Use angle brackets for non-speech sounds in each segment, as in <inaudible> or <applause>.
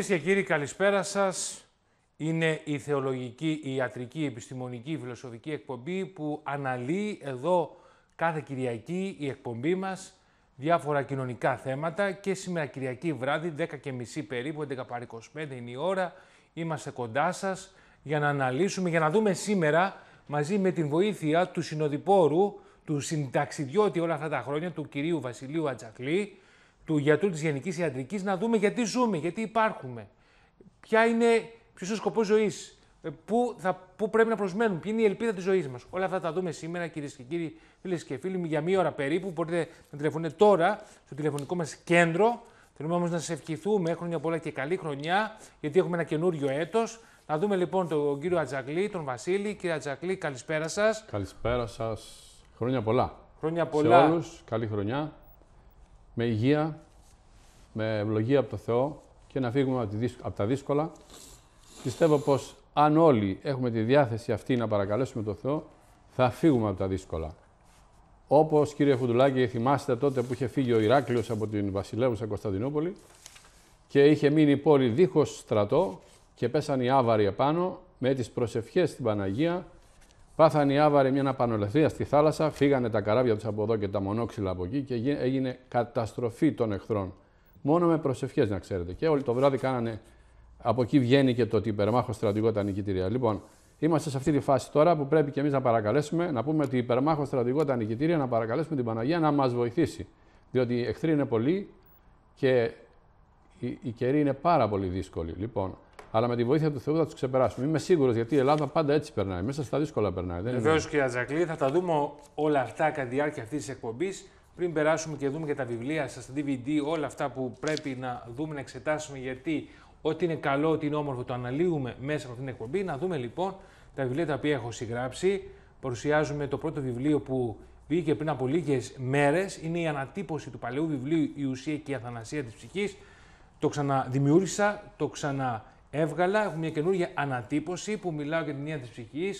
Κυρίες και κύριοι, καλησπέρα σας. Είναι η θεολογική, η ιατρική, η επιστημονική, η φιλοσοφική εκπομπή που αναλύει εδώ κάθε Κυριακή η εκπομπή μας διάφορα κοινωνικά θέματα και σήμερα Κυριακή βράδυ 10.30 περίπου, 11.25 είναι η ώρα, είμαστε κοντά σας για να αναλύσουμε, για να δούμε σήμερα μαζί με την βοήθεια του συνοδοιπόρου, του συνταξιδιώτη όλα αυτά τα χρόνια, του κυρίου Βασιλείου Ατζακλή, του γιατρού της Γενικής Ιατρικής, να δούμε γιατί ζούμε, γιατί υπάρχουμε. Ποιος είναι, ο σκοπός ζωής, ε, πού, πού πρέπει να προσμένουμε, ποια είναι η ελπίδα της ζωής μας. Όλα αυτά τα δούμε σήμερα κυρίες και κύριοι, φίλες και φίλοι για μία ώρα περίπου. Μπορείτε να τηλεφωνείτε τώρα στο τηλεφωνικό μας κέντρο. Θέλουμε όμως να σας ευχηθούμε χρόνια πολλά και καλή χρονιά, γιατί έχουμε ένα καινούριο ετο Να δούμε λοιπόν τον κύριο Ατζακλή, τον Βασίλη. Κύριε Ατζακλή, καλησπέρα σας Καλησπέρα σας Χρόνια πολλά. Χρόνια πολλά. Σε όλους, καλή χρονιά με υγεία, με ευλογία από το Θεό και να φύγουμε από τα δύσκολα. Πιστεύω πως αν όλοι έχουμε τη διάθεση αυτή να παρακαλέσουμε το Θεό, θα φύγουμε από τα δύσκολα. Όπως κύριε Φουντουλάκη θυμάστε τότε που είχε φύγει ο Ηράκλειος από την βασιλεύουσα Κωνσταντινούπολη και είχε μείνει η πόλη δίχως στρατό και πέσαν οι άβαροι επάνω με τις προσευχές στην Παναγία Πάθαν οι Άβαροι μια απανολευθεία στη θάλασσα, φύγανε τα καράβια τους από εδώ και τα μονόξυλα από εκεί και έγινε καταστροφή των εχθρών. Μόνο με προσευχές, να ξέρετε. Και όλοι το βράδυ κάνανε. Από εκεί βγαίνει και το ότι υπερμάχος στρατηγό ήταν νικητήρια. Λοιπόν, είμαστε σε αυτή τη φάση τώρα που πρέπει και εμείς να παρακαλέσουμε, να πούμε ότι υπερμάχος στρατηγό ήταν νικητήρια, να παρακαλέσουμε την Παναγία να μας βοηθήσει. Διότι οι εχθροί είναι πολλοί και οι καιροί είναι πάρα πολύ δύσκολοι. Λοιπόν, αλλά με τη βοήθεια του Θεού θα τους ξεπεράσουμε. Είμαι σίγουρος γιατί η Ελλάδα πάντα έτσι περνάει. Μέσα στα δύσκολα περνάει. Βεβαίως, κύριε Ατζακλή, θα τα δούμε όλα αυτά κατά τη διάρκεια αυτής της εκπομπής. Πριν περάσουμε και δούμε και τα βιβλία σας, DVD, όλα αυτά που πρέπει να δούμε, να εξετάσουμε, γιατί ό,τι είναι καλό, ό,τι είναι όμορφο, το αναλύουμε μέσα από αυτήν την εκπομπή. Να δούμε λοιπόν τα βιβλία τα οποία έχω συγγράψει. Παρουσιάζουμε το πρώτο βιβλίο που βγήκε πριν από λίγες μέρες. Είναι η ανατύπωση του παλαιού βιβλίου Η ουσία και η αθανασία της ψυχής. Το ξαναδημιούργησα, το ξανα έβγαλα. Έχω μια καινούργια ανατύπωση που μιλάω για την ίδια της ψυχής,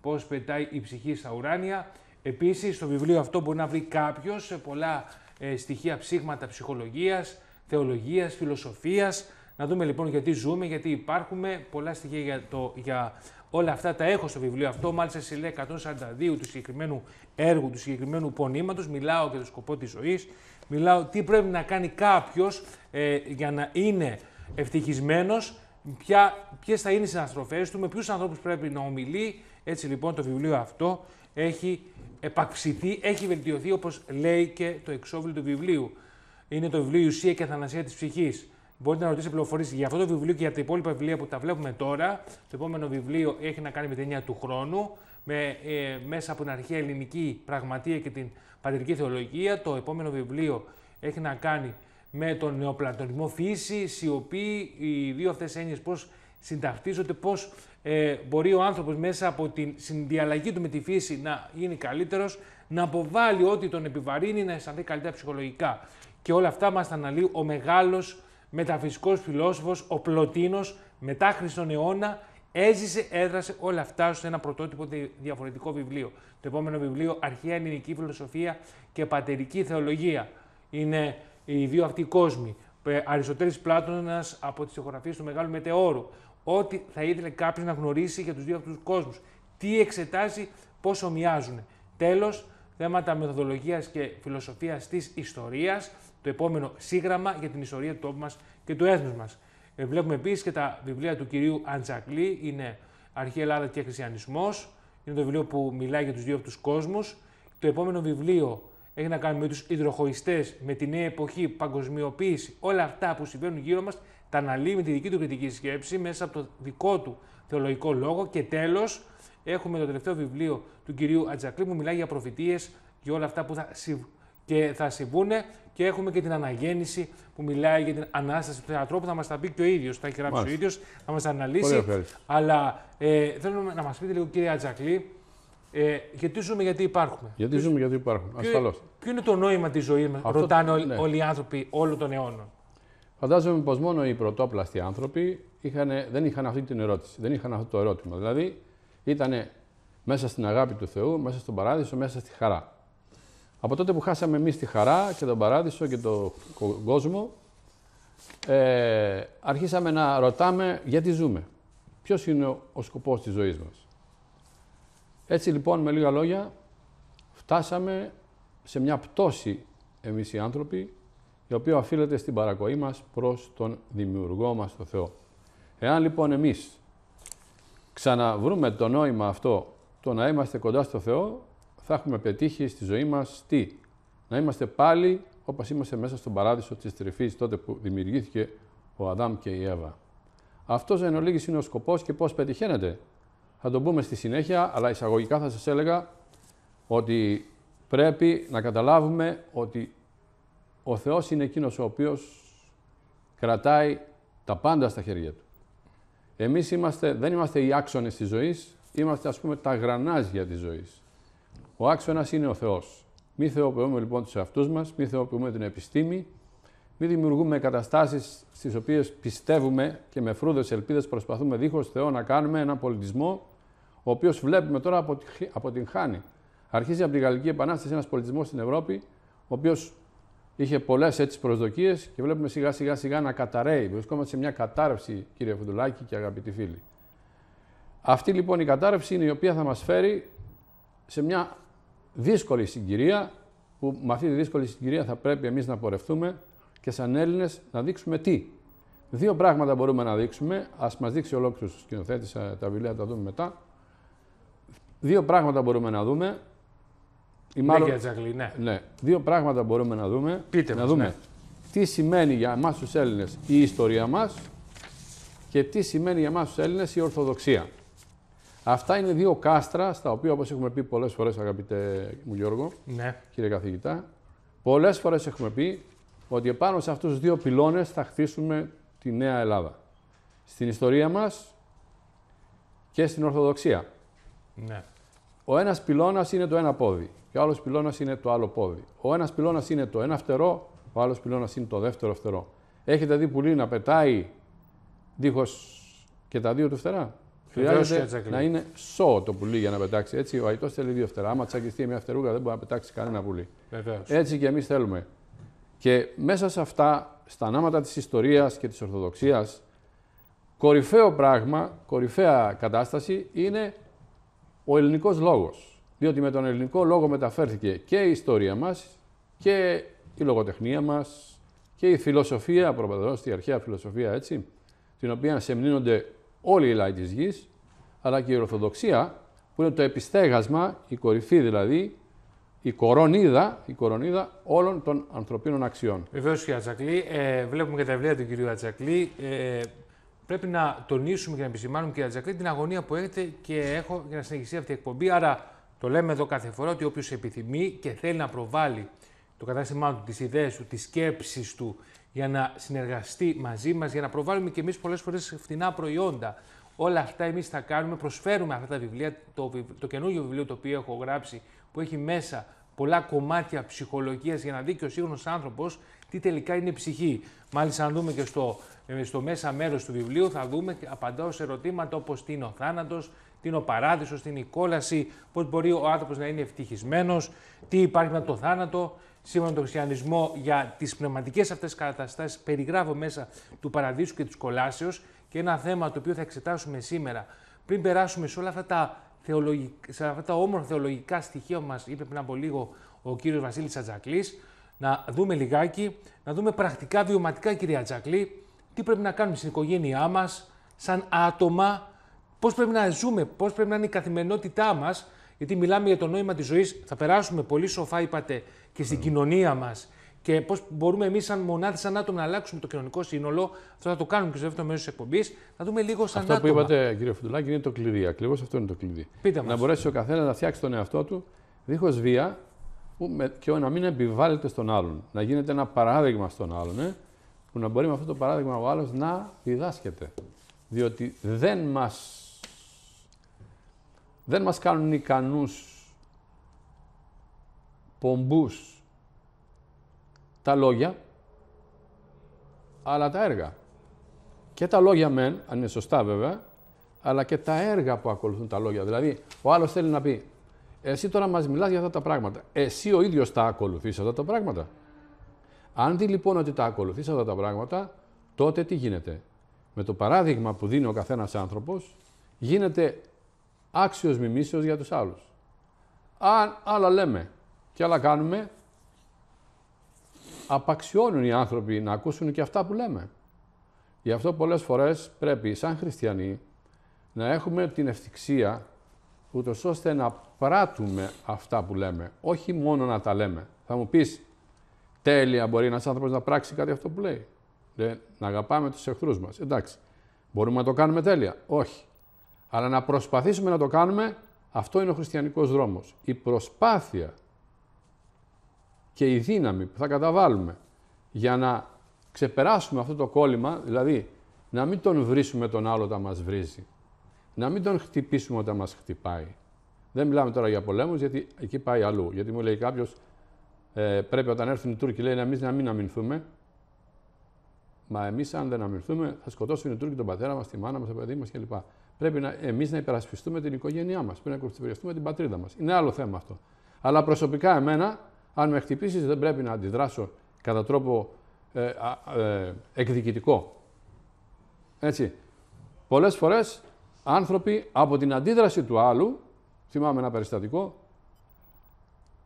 πώς πετάει η ψυχή στα ουράνια. Επίσης, στο βιβλίο αυτό μπορεί να βρει κάποιος πολλά ε, στοιχεία ψήγματα ψυχολογίας, θεολογίας, φιλοσοφίας. Να δούμε λοιπόν γιατί ζούμε, γιατί υπάρχουμε. Πολλά στοιχεία για, το, για όλα αυτά τα έχω στο βιβλίο αυτό. Μάλιστα, σε λέει 142 του συγκεκριμένου έργου, του συγκεκριμένου πονήματος. Μιλάω για το σκοπό της ζωής. Μιλάω τι πρέπει να κάνει κάποιος ε, για να είναι ευτυχισμένος ποιες θα είναι οι συναστροφές του, με ποιους ανθρώπους πρέπει να ομιλεί. Έτσι λοιπόν το βιβλίο αυτό έχει επαξηθεί, έχει βελτιωθεί όπως λέει και το εξόβλη του βιβλίου. Είναι το βιβλίο Ουσία και Θανασία της Ψυχής. Μπορείτε να ρωτήσετε πληροφορίες για αυτό το βιβλίο και για τα υπόλοιπα βιβλία που τα βλέπουμε τώρα. Το επόμενο βιβλίο έχει να κάνει με την έννοια του χρόνου, με, ε, μέσα από την αρχαία ελληνική πραγματεία και την πατρική θεολογία. Το επόμενο βιβλίο έχει να κάνει με τον νεοπλατωνισμό φύση, οποίοι οι δύο αυτές έννοιες πώς συνταυτίζονται, πώς ε, μπορεί ο άνθρωπος μέσα από τη συνδιαλλαγή του με τη φύση να γίνει καλύτερος, να αποβάλει ό,τι τον επιβαρύνει, να αισθανθεί καλύτερα ψυχολογικά. Και όλα αυτά μας τα αναλύει ο μεγάλος μεταφυσικός φιλόσοφος, ο Πλωτίνος, μετά Χριστόν αιώνα, έζησε, έδρασε όλα αυτά σε ένα πρωτότυπο διαφορετικό βιβλίο. Το επόμενο βιβλίο, Αρχαία Ελληνική Φιλοσοφία και Πατερική Θεολογία. Είναι οι δύο αυτοί κόσμοι. Ε, Αριστοτέλης Πλάτωνας από τις ηχογραφίες του Μεγάλου Μετεώρου. Ό,τι θα ήθελε κάποιος να γνωρίσει για τους δύο αυτούς κόσμους. Τι εξετάζει, πόσο μοιάζουν. τέλος, θέματα μεθοδολογίας και φιλοσοφίας της ιστορίας, Το επόμενο σύγγραμμα για την ιστορία του τόπου μας και του έθνους μας. Ε, βλέπουμε επίσης και τα βιβλία του κυρίου Αντζακλή, είναι Αρχή Ελλάδα και Χριστιανισμός. Είναι το βιβλίο που μιλάει για τους δύο αυτούς κόσμους. Το επόμενο βιβλίο έχει να κάνει με τους υδροχωριστές, με τη νέα εποχή, παγκοσμιοποίηση, όλα αυτά που συμβαίνουν γύρω μας, τα αναλύει με τη δική του κριτική σκέψη μέσα από το δικό του θεολογικό λόγο. Και τέλος, έχουμε το τελευταίο βιβλίο του κυρίου Ατζακλή που μιλάει για προφητείες και όλα αυτά που θα, και θα συμβούν. Και έχουμε και την αναγέννηση που μιλάει για την ανάσταση του ανθρώπου. Θα μας τα πει και ο ίδιος. Θα έχει γράψει ο ίδιος, θα μας τα αναλύσει. Αλλά ε, θέλω να μας πείτε λίγο, κύριε Ατζακλή, ε, γιατί ζούμε, γιατί υπάρχουμε. Γιατί ζούμε, γιατί υπάρχουμε. Ποιο... Ασφαλώ. Ποιο είναι το νόημα της ζωής μας, Αυτό... ρωτάνε ναι. όλοι οι άνθρωποι όλων των αιώνων. Φαντάζομαι πως μόνο οι πρωτόπλαστοι άνθρωποι είχαν, δεν είχαν αυτή την ερώτηση. Δεν είχαν αυτό το ερώτημα. Δηλαδή ήταν μέσα στην αγάπη του Θεού, μέσα στον παράδεισο, μέσα στη χαρά. Από τότε που χάσαμε εμείς τη χαρά και τον παράδεισο και τον κόσμο, ε, αρχίσαμε να ρωτάμε γιατί ζούμε. Ποιος είναι ο, ο σκοπός της ζωής μας. Έτσι λοιπόν με λίγα λόγια φτάσαμε σε μια πτώση εμείς οι άνθρωποι η οποία οφείλεται στην παρακοή μας προς τον Δημιουργό μας τον Θεό. Εάν λοιπόν εμείς ξαναβρούμε το νόημα αυτό το να είμαστε κοντά στο Θεό θα έχουμε πετύχει στη ζωή μας τι. Να είμαστε πάλι όπως είμαστε μέσα στον παράδεισο της τρυφής τότε που δημιουργήθηκε ο Αδάμ και η Εύα. Αυτός εν ολίγης είναι ο σκοπός και πώς πετυχαίνεται. Θα το πούμε στη συνέχεια, αλλά εισαγωγικά θα σας έλεγα ότι πρέπει να καταλάβουμε ότι ο Θεός είναι εκείνος ο οποίος κρατάει τα πάντα στα χέρια Του. Εμείς είμαστε, δεν είμαστε οι άξονες της ζωής, είμαστε ας πούμε τα γρανάζια της ζωής. Ο άξονας είναι ο Θεός. Μη θεοποιούμε λοιπόν τους εαυτούς μας, μη θεοποιούμε την επιστήμη, μη δημιουργούμε καταστάσεις στις οποίες πιστεύουμε και με φρούδες ελπίδες προσπαθούμε δίχως Θεό να κάνουμε ένα πολιτισμό ο οποίος βλέπουμε τώρα αποτυγχάνει. Αρχίζει από τη Γαλλική Επανάσταση ένας πολιτισμός στην Ευρώπη, ο οποίος είχε πολλές έτσι προσδοκίες και βλέπουμε σιγά σιγά σιγά να καταραίει. Βρισκόμαστε σε μια κατάρρευση, κύριε Φουντουλάκη και αγαπητοί φίλοι. Αυτή λοιπόν η κατάρρευση είναι η οποία θα μας φέρει σε μια δύσκολη συγκυρία, που με αυτή τη δύσκολη συγκυρία θα πρέπει εμείς να πορευτούμε και σαν Έλληνες να δείξουμε τι. Δύο πράγματα μπορούμε να δείξουμε. Ας μας δείξει ολόκληρος ο σκηνοθέτης, ε, τα βιβλία τα δούμε μετά. Δύο πράγματα μπορούμε να δούμε. Η ναι, μάλλον... ναι. ναι. Δύο πράγματα μπορούμε να δούμε. Πείτε να μας, δούμε ναι. τι σημαίνει για εμάς τους Έλληνες η ιστορία μας και τι σημαίνει για εμάς τους Έλληνες η Ορθοδοξία. Αυτά είναι δύο κάστρα στα οποία, όπως έχουμε πει πολλές φορές, αγαπητέ μου Γιώργο, ναι. κύριε καθηγητά, πολλές φορές έχουμε πει ότι επάνω σε αυτούς τους δύο πυλώνες θα χτίσουμε τη νέα Ελλάδα. Στην ιστορία μας και στην Ορθοδοξία. Ναι. Ο ένας πυλώνας είναι το ένα πόδι και ο άλλος πυλώνας είναι το άλλο πόδι. Ο ένας πυλώνας είναι το ένα φτερό, ο άλλος πυλώνας είναι το δεύτερο φτερό. Έχετε δει πουλί να πετάει δίχως και τα δύο του φτερά. Ε, Χρειάζεται να είναι σο το πουλί για να πετάξει. Έτσι, ο Αϊτός θέλει δύο φτερά. Άμα τσακιστεί μια φτερούγα, δεν μπορεί να πετάξει κανένα πουλί. Βεβαίως. Έτσι και εμείς θέλουμε. Και μέσα σε αυτά, στα ανάματα της ιστορίας και της Ορθοδοξίας, κορυφαίο πράγμα, κορυφαία κατάσταση είναι ο ελληνικός λόγος. Διότι με τον ελληνικό λόγο μεταφέρθηκε και η ιστορία μας και η λογοτεχνία μας και η φιλοσοφία, προπαντώ στη αρχαία φιλοσοφία έτσι, την οποία σεμνύνονται όλοι οι λαοί της γης, αλλά και η Ορθοδοξία, που είναι το επιστέγασμα, η κορυφή δηλαδή, η κορονίδα, η κορονίδα όλων των ανθρωπίνων αξιών. Βεβαίως, ε, βλέπουμε και τα βιβλία του κυρίου Ατσακλή. Ε, πρέπει να τονίσουμε και να επισημάνουμε, κυρία Τζακρή, την αγωνία που έχετε και έχω για να συνεχιστεί αυτή η εκπομπή. Άρα, το λέμε εδώ κάθε φορά ότι όποιος επιθυμεί και θέλει να προβάλλει το κατάστημά του, τις ιδέες του, τις σκέψεις του, για να συνεργαστεί μαζί μας, για να προβάλλουμε και εμείς πολλές φορές φθηνά προϊόντα. Όλα αυτά εμείς τα κάνουμε, προσφέρουμε αυτά τα βιβλία. Το, το καινούργιο βιβλίο το οποίο έχω γράψει, που έχει μέσα πολλά κομμάτια ψυχολογίας για να δει και ο σύγχρονος άνθρωπος τι τελικά είναι η ψυχή. Μάλιστα, να δούμε και στο ε, στο μέσα μέρος του βιβλίου θα δούμε, απαντάω σε ερωτήματα όπως τι είναι ο θάνατος, τι είναι ο παράδεισος, τι είναι η κόλαση, πώς μπορεί ο άνθρωπος να είναι ευτυχισμένος, τι υπάρχει με το θάνατο. Σήμερα τον χριστιανισμό για τις πνευματικές αυτές καταστάσεις περιγράφω μέσα του παραδείσου και του κολάσεως και ένα θέμα το οποίο θα εξετάσουμε σήμερα. Πριν περάσουμε σε όλα αυτά τα, σε αυτά τα όμορφα θεολογικά στοιχεία που μας είπε πριν από λίγο ο κύριος Βασίλης Ατζακλής, να δούμε λιγάκι, να δούμε πρακτικά βιωματικά κυρία Ατζακλή, τι πρέπει να κάνουμε στην οικογένειά μας, σαν άτομα, πώς πρέπει να ζούμε, πώς πρέπει να είναι η καθημερινότητά μας. Γιατί μιλάμε για το νόημα της ζωής, θα περάσουμε πολύ σοφά, είπατε, και στην ναι. κοινωνία μας. Και πώς μπορούμε εμείς, σαν μονάδες, σαν άτομα, να αλλάξουμε το κοινωνικό σύνολο. Αυτό θα το κάνουμε και στο δεύτερο μέρος της εκπομπής. Να δούμε λίγο σαν αυτό άτομα. Αυτό που είπατε, κύριε Φουντουλάκη, είναι το κλειδί. Ακριβώς αυτό είναι το κλειδί. Να μπορέσει ο καθένας να φτιάξει τον εαυτό του δίχως βία και να μην επιβάλλεται στον άλλον. Να γίνεται ένα παράδειγμα στον άλλον. Ε? που να μπορεί με αυτό το παράδειγμα ο άλλος να διδάσκεται. Διότι δεν μας, δεν μας κάνουν ικανούς πομπούς τα λόγια, αλλά τα έργα. Και τα λόγια μεν, αν είναι σωστά βέβαια, αλλά και τα έργα που ακολουθούν τα λόγια. Δηλαδή, ο άλλος θέλει να πει, εσύ τώρα μας μιλάς για αυτά τα πράγματα. Εσύ ο ίδιος τα ακολουθείς αυτά τα πράγματα. Αν δει λοιπόν ότι τα ακολουθείς αυτά τα πράγματα, τότε τι γίνεται. Με το παράδειγμα που δίνει ο καθένας άνθρωπος, γίνεται άξιος μιμήσεως για τους άλλους. Αν άλλα λέμε και άλλα κάνουμε, απαξιώνουν οι άνθρωποι να ακούσουν και αυτά που λέμε. Γι' αυτό πολλές φορές πρέπει σαν χριστιανοί να έχουμε την ευτυχία ούτως ώστε να πράττουμε αυτά που λέμε, όχι μόνο να τα λέμε. Θα μου πεις, τέλεια μπορεί ένας άνθρωπος να πράξει κάτι αυτό που λέει. Δεν, να αγαπάμε τους εχθρούς μας. Εντάξει. Μπορούμε να το κάνουμε τέλεια. Όχι. Αλλά να προσπαθήσουμε να το κάνουμε, αυτό είναι ο χριστιανικός δρόμος. Η προσπάθεια και η δύναμη που θα καταβάλουμε για να ξεπεράσουμε αυτό το κόλλημα, δηλαδή να μην τον βρίσουμε τον άλλο όταν μας βρίζει, να μην τον χτυπήσουμε όταν μας χτυπάει. Δεν μιλάμε τώρα για πολέμους, γιατί εκεί πάει αλλού. Γιατί μου λέει κάποιος, ε, πρέπει όταν έρθουν οι Τούρκοι, λέει, εμείς να μην αμυνθούμε. Μα εμείς, αν δεν αμυνθούμε, θα σκοτώσουν οι Τούρκοι τον πατέρα μας, τη μάνα μας, το παιδί μας κλπ. Πρέπει να, εμείς να υπερασπιστούμε την οικογένειά μας. Πρέπει να υπερασπιστούμε την πατρίδα μας. Είναι άλλο θέμα αυτό. Αλλά προσωπικά εμένα, αν με χτυπήσεις, δεν πρέπει να αντιδράσω κατά τρόπο ε, ε εκδικητικό. Έτσι. πολλές φορές άνθρωποι από την αντίδραση του άλλου, θυμάμαι ένα περιστατικό,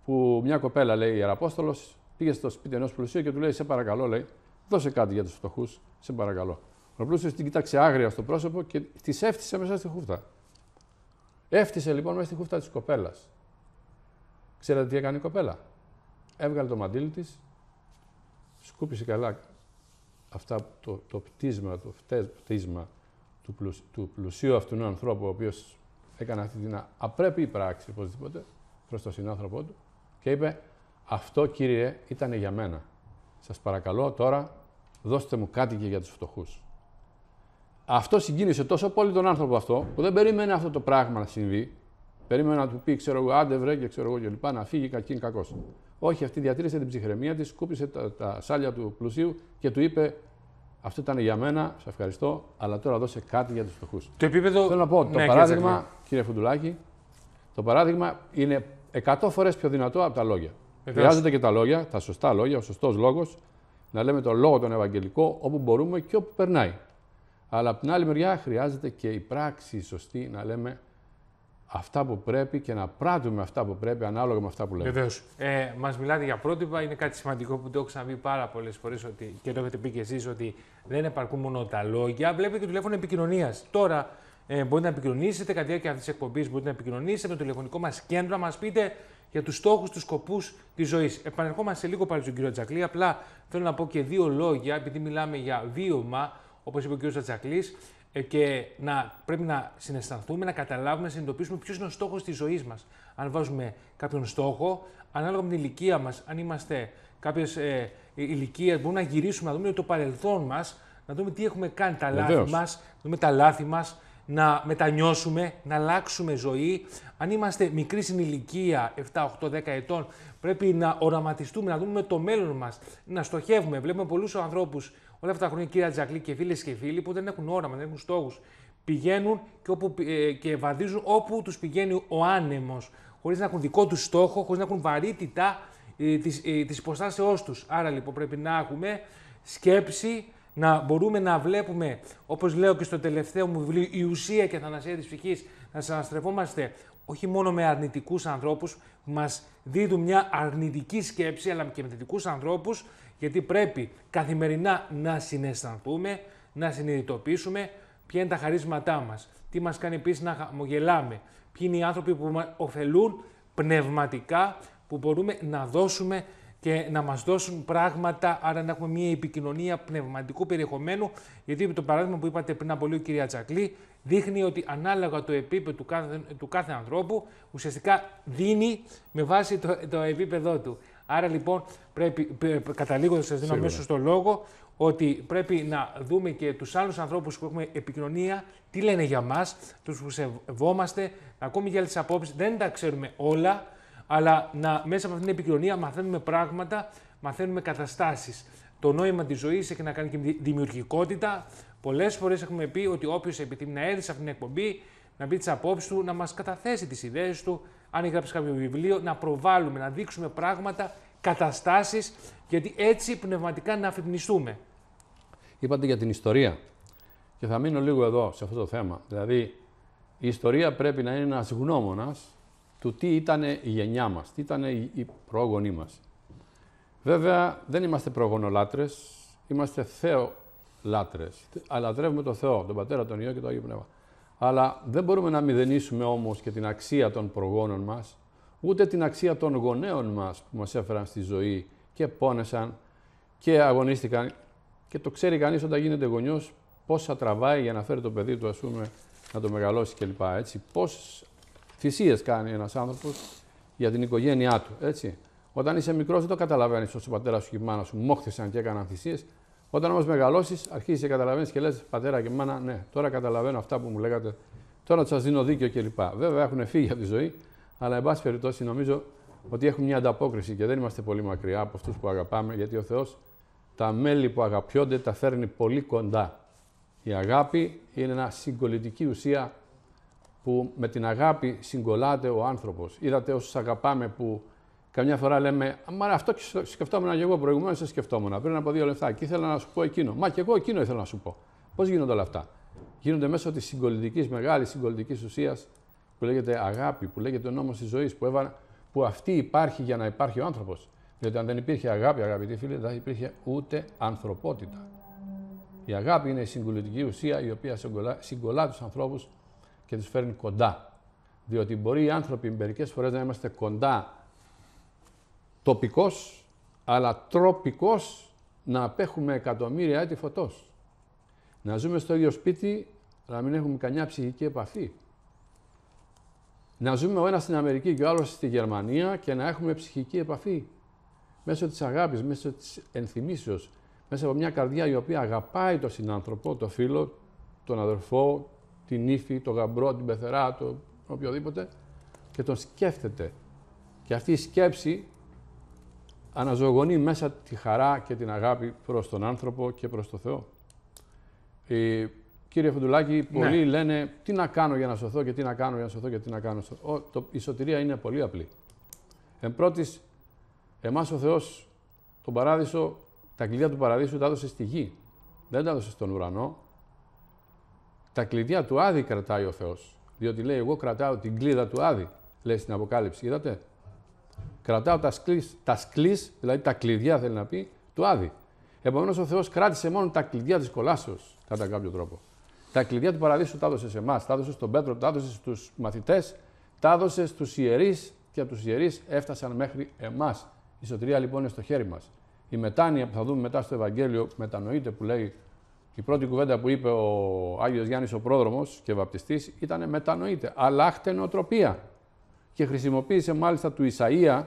που μια κοπέλα, λέει, η Αραπόστολο, πήγε στο σπίτι ενός πλουσίου και του λέει: Σε παρακαλώ, λέει, δώσε κάτι για τους φτωχούς, σε παρακαλώ. Ο πλούσιος την κοίταξε άγρια στο πρόσωπο και της έφτιασε μέσα στη χούφτα. Έφτιασε λοιπόν μέσα στη χούφτα της κοπέλας. Ξέρετε τι έκανε η κοπέλα. Έβγαλε το μαντίλι της, σκούπισε καλά αυτά το, το πτήσμα, το φτές, πτήσμα του, πλουσίου αυτού ανθρώπου, ο οποίος έκανε αυτή την απρέπει πράξη, οπωσδήποτε, προς τον συνάνθρωπό του, και είπε, αυτό κύριε ήταν για μένα. Σας παρακαλώ τώρα δώστε μου κάτι και για τους φτωχούς. Αυτό συγκίνησε τόσο πολύ τον άνθρωπο αυτό, που δεν περίμενε αυτό το πράγμα να συμβεί. Περίμενε να του πει, ξέρω εγώ, άντε βρε και ξέρω εγώ και να φύγει κακήν κακός. Όχι, αυτή διατήρησε την ψυχραιμία της, σκούπισε τα, τα σάλια του πλουσίου και του είπε, αυτό ήταν για μένα, σε ευχαριστώ, αλλά τώρα δώσε κάτι για τους φτωχούς. Το επίπεδο. Θέλω να πω, το ναι, παράδειγμα, κύριε Φουντουλάκη, το παράδειγμα είναι Εκατό φορές πιο δυνατό από τα λόγια. Χρειάζονται και τα λόγια, τα σωστά λόγια, ο σωστός λόγος, να λέμε τον λόγο τον Ευαγγελικό όπου μπορούμε και όπου περνάει. Αλλά από την άλλη μεριά χρειάζεται και η πράξη η σωστή να λέμε αυτά που πρέπει και να πράττουμε αυτά που πρέπει ανάλογα με αυτά που λέμε. Βεβαίως. Ε, Μας μιλάτε για πρότυπα. Είναι κάτι σημαντικό που το έχω ξαναπεί πάρα πολλές φορές και το έχετε πει και εσείς ότι δεν επαρκούν μόνο τα λόγια. Βλέπετε και τηλέφωνο επικοινωνίας. Τώρα ε, μπορείτε να επικοινωνήσετε κατά τη διάρκεια αυτή της εκπομπής. Μπορείτε να επικοινωνήσετε με το τηλεφωνικό μας κέντρο, να μας πείτε για τους στόχους, τους σκοπούς της ζωής. Επανερχόμαστε λίγο πάλι στον κύριο Τζακλή. Απλά θέλω να πω και δύο λόγια, επειδή μιλάμε για βίωμα, όπως είπε ο κύριος Τζακλής, ε, και να, πρέπει να συναισθανθούμε, να καταλάβουμε, να συνειδητοποιήσουμε ποιος είναι ο στόχος της ζωής μας. Αν βάζουμε κάποιον στόχο, ανάλογα με την ηλικία μας, αν είμαστε κάποιες ε, ηλικίες, μπορούμε να γυρίσουμε, να δούμε το παρελθόν μας, να δούμε τι έχουμε κάνει, τα λάθη μας, να δούμε τα λάθη μας, να μετανιώσουμε, να αλλάξουμε ζωή. Αν είμαστε μικρή στην ηλικία, 7, 8, 10 ετών, πρέπει να οραματιστούμε, να δούμε το μέλλον μας, να στοχεύουμε. Βλέπουμε πολλούς ανθρώπους όλα αυτά τα χρόνια, κυρία Τζακλή και φίλες και φίλοι, που δεν έχουν όραμα, δεν έχουν στόχους. Πηγαίνουν και, όπου, ε, και βαδίζουν όπου τους πηγαίνει ο άνεμος, χωρίς να έχουν δικό τους στόχο, χωρίς να έχουν βαρύτητα ε, της ε, υποστάσεώς τους. Άρα λοιπόν πρέπει να έχουμε σκέψη, να μπορούμε να βλέπουμε, όπως λέω και στο τελευταίο μου βιβλίο, η ουσία και θανασία της ψυχής, να συναστρεφόμαστε όχι μόνο με αρνητικούς ανθρώπους που μας δίδουν μια αρνητική σκέψη, αλλά και με θετικούς ανθρώπους, γιατί πρέπει καθημερινά να συναισθανθούμε, να συνειδητοποιήσουμε ποια είναι τα χαρίσματά μας, τι μας κάνει επίσης να χαμογελάμε, ποιοι είναι οι άνθρωποι που μα ωφελούν πνευματικά, που μπορούμε να δώσουμε και να μας δώσουν πράγματα, άρα να έχουμε μια επικοινωνία πνευματικού περιεχομένου, γιατί το παράδειγμα που είπατε πριν από λίγο κυρία Τσακλή, δείχνει ότι ανάλογα το επίπεδο του κάθε, του κάθε ανθρώπου, ουσιαστικά δίνει με βάση το, το επίπεδό του. Άρα λοιπόν πρέπει, καταλήγω να σας δίνω αμέσως το λόγο, ότι πρέπει να δούμε και τους άλλους ανθρώπους που έχουμε επικοινωνία, τι λένε για μας, τους που σεβόμαστε, ακόμη για άλλες απόψεις, δεν τα ξέρουμε όλα, αλλά να, μέσα από αυτήν την επικοινωνία μαθαίνουμε πράγματα, μαθαίνουμε καταστάσεις. Το νόημα της ζωής έχει να κάνει και με δημιουργικότητα. Πολλές φορές έχουμε πει ότι όποιος επιθυμεί να έρθει σε αυτήν την εκπομπή, να μπει τις απόψεις του, να μας καταθέσει τις ιδέες του, αν έχει γράψει κάποιο βιβλίο, να προβάλλουμε, να δείξουμε πράγματα, καταστάσεις, γιατί έτσι πνευματικά να αφυπνιστούμε. Είπατε για την ιστορία. Και θα μείνω λίγο εδώ, σε αυτό το θέμα. Δηλαδή, η ιστορία πρέπει να είναι ένας γνώμονας του τι ήταν η γενιά μας, τι ήταν οι πρόγονοί μας. Βέβαια, δεν είμαστε προγονολάτρες, είμαστε θεολάτρες. Αλατρεύουμε τον Θεό, τον Πατέρα, τον Υιό και το Άγιο Πνεύμα. Αλλά δεν μπορούμε να μηδενίσουμε όμως και την αξία των προγόνων μας, ούτε την αξία των γονέων μας που μας έφεραν στη ζωή και πόνεσαν και αγωνίστηκαν. Και το ξέρει κανείς όταν γίνεται γονιός πόσα τραβάει για να φέρει το παιδί του, ας πούμε, να το μεγαλώσει κλπ. Έτσι, πώς θυσίες κάνει ένας άνθρωπος για την οικογένειά του, έτσι. Όταν είσαι μικρός, δεν το καταλαβαίνεις όσο ο πατέρας σου και η μάνα σου μόχθησαν και έκαναν θυσίες. Όταν όμως μεγαλώσεις, αρχίζεις και καταλαβαίνεις και λες: Πατέρα και μάνα, ναι, τώρα καταλαβαίνω αυτά που μου λέγατε. Τώρα σας δίνω δίκιο κλπ. Βέβαια έχουν φύγει από τη ζωή, αλλά εν πάση περιπτώσει νομίζω ότι έχουν μια ανταπόκριση και δεν είμαστε πολύ μακριά από αυτούς που αγαπάμε, γιατί ο Θεός τα μέλη που αγαπιόνται τα φέρνει πολύ κοντά. Η αγάπη είναι μια συγκολητική ουσία που με την αγάπη συγκολάται ο άνθρωπος. Είδατε όσους αγαπάμε που καμιά φορά λέμε «Μα αυτό σκεφτόμουν και εγώ προηγουμένως, σε σκεφτόμουν πριν από δύο λεφτά και ήθελα να σου πω εκείνο». «Μα και εγώ εκείνο ήθελα να σου πω». Πώς γίνονται όλα αυτά. Γίνονται μέσω της συγκολητικής μεγάλης συγκολητικής ουσίας που λέγεται αγάπη, που λέγεται ο νόμος της ζωής, που, που αυτή υπάρχει για να υπάρχει ο άνθρωπος. Διότι αν δεν υπήρχε αγάπη, αγαπητοί φίλοι, δεν θα υπήρχε ούτε ανθρωπότητα. Η αγάπη είναι η συγκολητική ουσία η οποία συγκολά, συγκολά τους και τους φέρνει κοντά. Διότι μπορεί οι άνθρωποι μερικές φορές να είμαστε κοντά τοπικός, αλλά τροπικός να απέχουμε εκατομμύρια έτη φωτός. Να ζούμε στο ίδιο σπίτι, να μην έχουμε καμιά ψυχική επαφή. Να ζούμε ο ένας στην Αμερική και ο άλλος στη Γερμανία και να έχουμε ψυχική επαφή. Μέσω της αγάπης, μέσω της ενθυμίσεως, μέσα από μια καρδιά η οποία αγαπάει τον συνάνθρωπο, τον φίλο, τον αδερφό, την ύφη, το γαμπρό, την πεθερά, το οποιοδήποτε και τον σκέφτεται. Και αυτή η σκέψη αναζωογονεί μέσα τη χαρά και την αγάπη προς τον άνθρωπο και προς τον Θεό. Ε, κύριε Φουντουλάκη, ναι. πολλοί λένε τι να κάνω για να σωθώ και τι να κάνω για να σωθώ και τι να κάνω. Ο, το, η σωτηρία είναι πολύ απλή. Εν πρώτης, εμάς ο Θεός τον παράδεισο, τα κλειδιά του παραδείσου τα έδωσε στη γη. Δεν τα έδωσε στον ουρανό, τα κλειδιά του Άδη κρατάει ο Θεός. Διότι λέει, εγώ κρατάω την κλίδα του Άδη, λέει στην Αποκάλυψη. Είδατε. Κρατάω τα σκλής, τα σκλής, δηλαδή τα κλειδιά θέλει να πει, του Άδη. Επομένως ο Θεός κράτησε μόνο τα κλειδιά της κολάσεως, κατά κάποιο τρόπο. Τα κλειδιά του παραδείσου τα έδωσε σε εμάς, τα έδωσε στον Πέτρο, τα έδωσε στους μαθητές, τα έδωσε στους ιερείς και από τους ιερείς έφτασαν μέχρι εμάς. Η σωτηρία λοιπόν είναι στο χέρι μας. Η μετάνοια που θα δούμε μετά στο Ευαγγέλιο, μετανοείται που λέει η πρώτη κουβέντα που είπε ο Άγιος Γιάννης ο πρόδρομος και βαπτιστής ήταν μετανοείτε. Αλλάχτε νοοτροπία. Και χρησιμοποίησε μάλιστα του Ισαΐα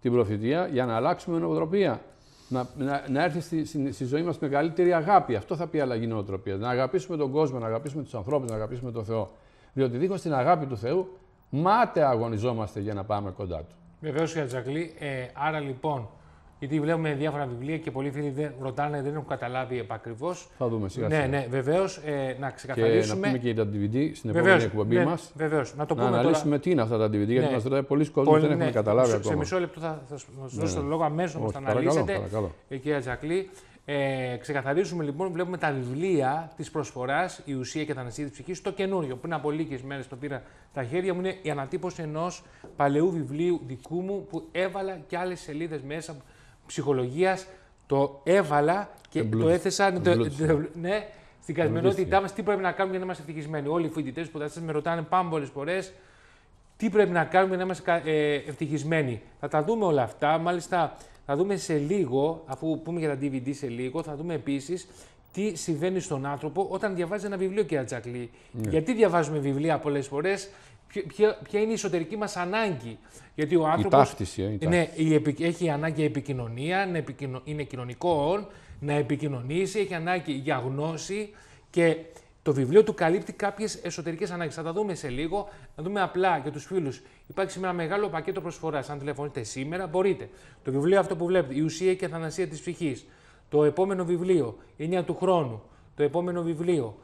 την προφητεία για να αλλάξουμε νοοτροπία. Να, να, έρθει στη, ζωή μας μεγαλύτερη αγάπη. Αυτό θα πει αλλαγή νοοτροπίας. Να αγαπήσουμε τον κόσμο, να αγαπήσουμε τους ανθρώπους, να αγαπήσουμε τον Θεό. Διότι δίχως την αγάπη του Θεού μάται αγωνιζόμαστε για να πάμε κοντά του. Βεβαίως, Ιατζακλή. Ε, άρα λοιπόν, γιατί βλέπουμε διάφορα βιβλία και πολλοί φίλοι δεν ρωτάνε, δεν έχουν καταλάβει επακριβώς. Θα δούμε σιγά ναι, σιγά. Ναι, ναι, βεβαίως. Ε, να ξεκαθαρίσουμε. Και να πούμε και για τα DVD στην επόμενη εκπομπή ναι, μας. Βεβαίως. Να το πούμε. Να αναλύσουμε τώρα. τι είναι αυτά τα DVD, ναι. γιατί μας ρωτάει πολλοί κόσμοι που δεν έχουν ναι, καταλάβει σε, ακόμα. Σε μισό λεπτό θα, θα σας ναι. δώσω το λόγο αμέσως να τα αναλύσετε. Παρακαλώ. Ε, κυρία Τζακλή. Ε, ξεκαθαρίζουμε λοιπόν, βλέπουμε τα βιβλία της προσφοράς, η ουσία και τα νησί ψυχή, το καινούριο. Πριν από λίγες μέρες το πήρα τα χέρια μου. Είναι η ανατύπωση ενός παλαιού βιβλίου δικού μου που έβαλα και άλλες σελίδες μέσα ψυχολογίας το έβαλα και το έθεσα ναι, στην καθημερινότητά μας τι πρέπει να κάνουμε για να είμαστε ευτυχισμένοι. Όλοι οι φοιτητές που θα με ρωτάνε πάρα πολλέ φορές τι πρέπει να κάνουμε για να είμαστε ε, ευτυχισμένοι. Θα τα δούμε όλα αυτά. Μάλιστα, θα δούμε σε λίγο, αφού πούμε για τα DVD σε λίγο, θα δούμε επίσης τι συμβαίνει στον άνθρωπο όταν διαβάζει ένα βιβλίο, κύριε Τζακλή. Ναι. Γιατί διαβάζουμε βιβλία πολλές φορές, Ποια, ποια, είναι η εσωτερική μας ανάγκη. Γιατί ο άνθρωπος ε, η ταύτιση, Ναι, η, έχει ανάγκη επικοινωνία, είναι κοινωνικό να επικοινωνήσει, έχει ανάγκη για γνώση και το βιβλίο του καλύπτει κάποιες εσωτερικές ανάγκες. Θα τα δούμε σε λίγο, να δούμε απλά για τους φίλους. Υπάρχει σήμερα μεγάλο πακέτο προσφοράς, αν τηλεφωνείτε σήμερα μπορείτε. Το βιβλίο αυτό που βλέπετε, η ουσία και η αθανασία της ψυχής. Το επόμενο βιβλίο, η του χρόνου. Το επόμενο βιβλίο,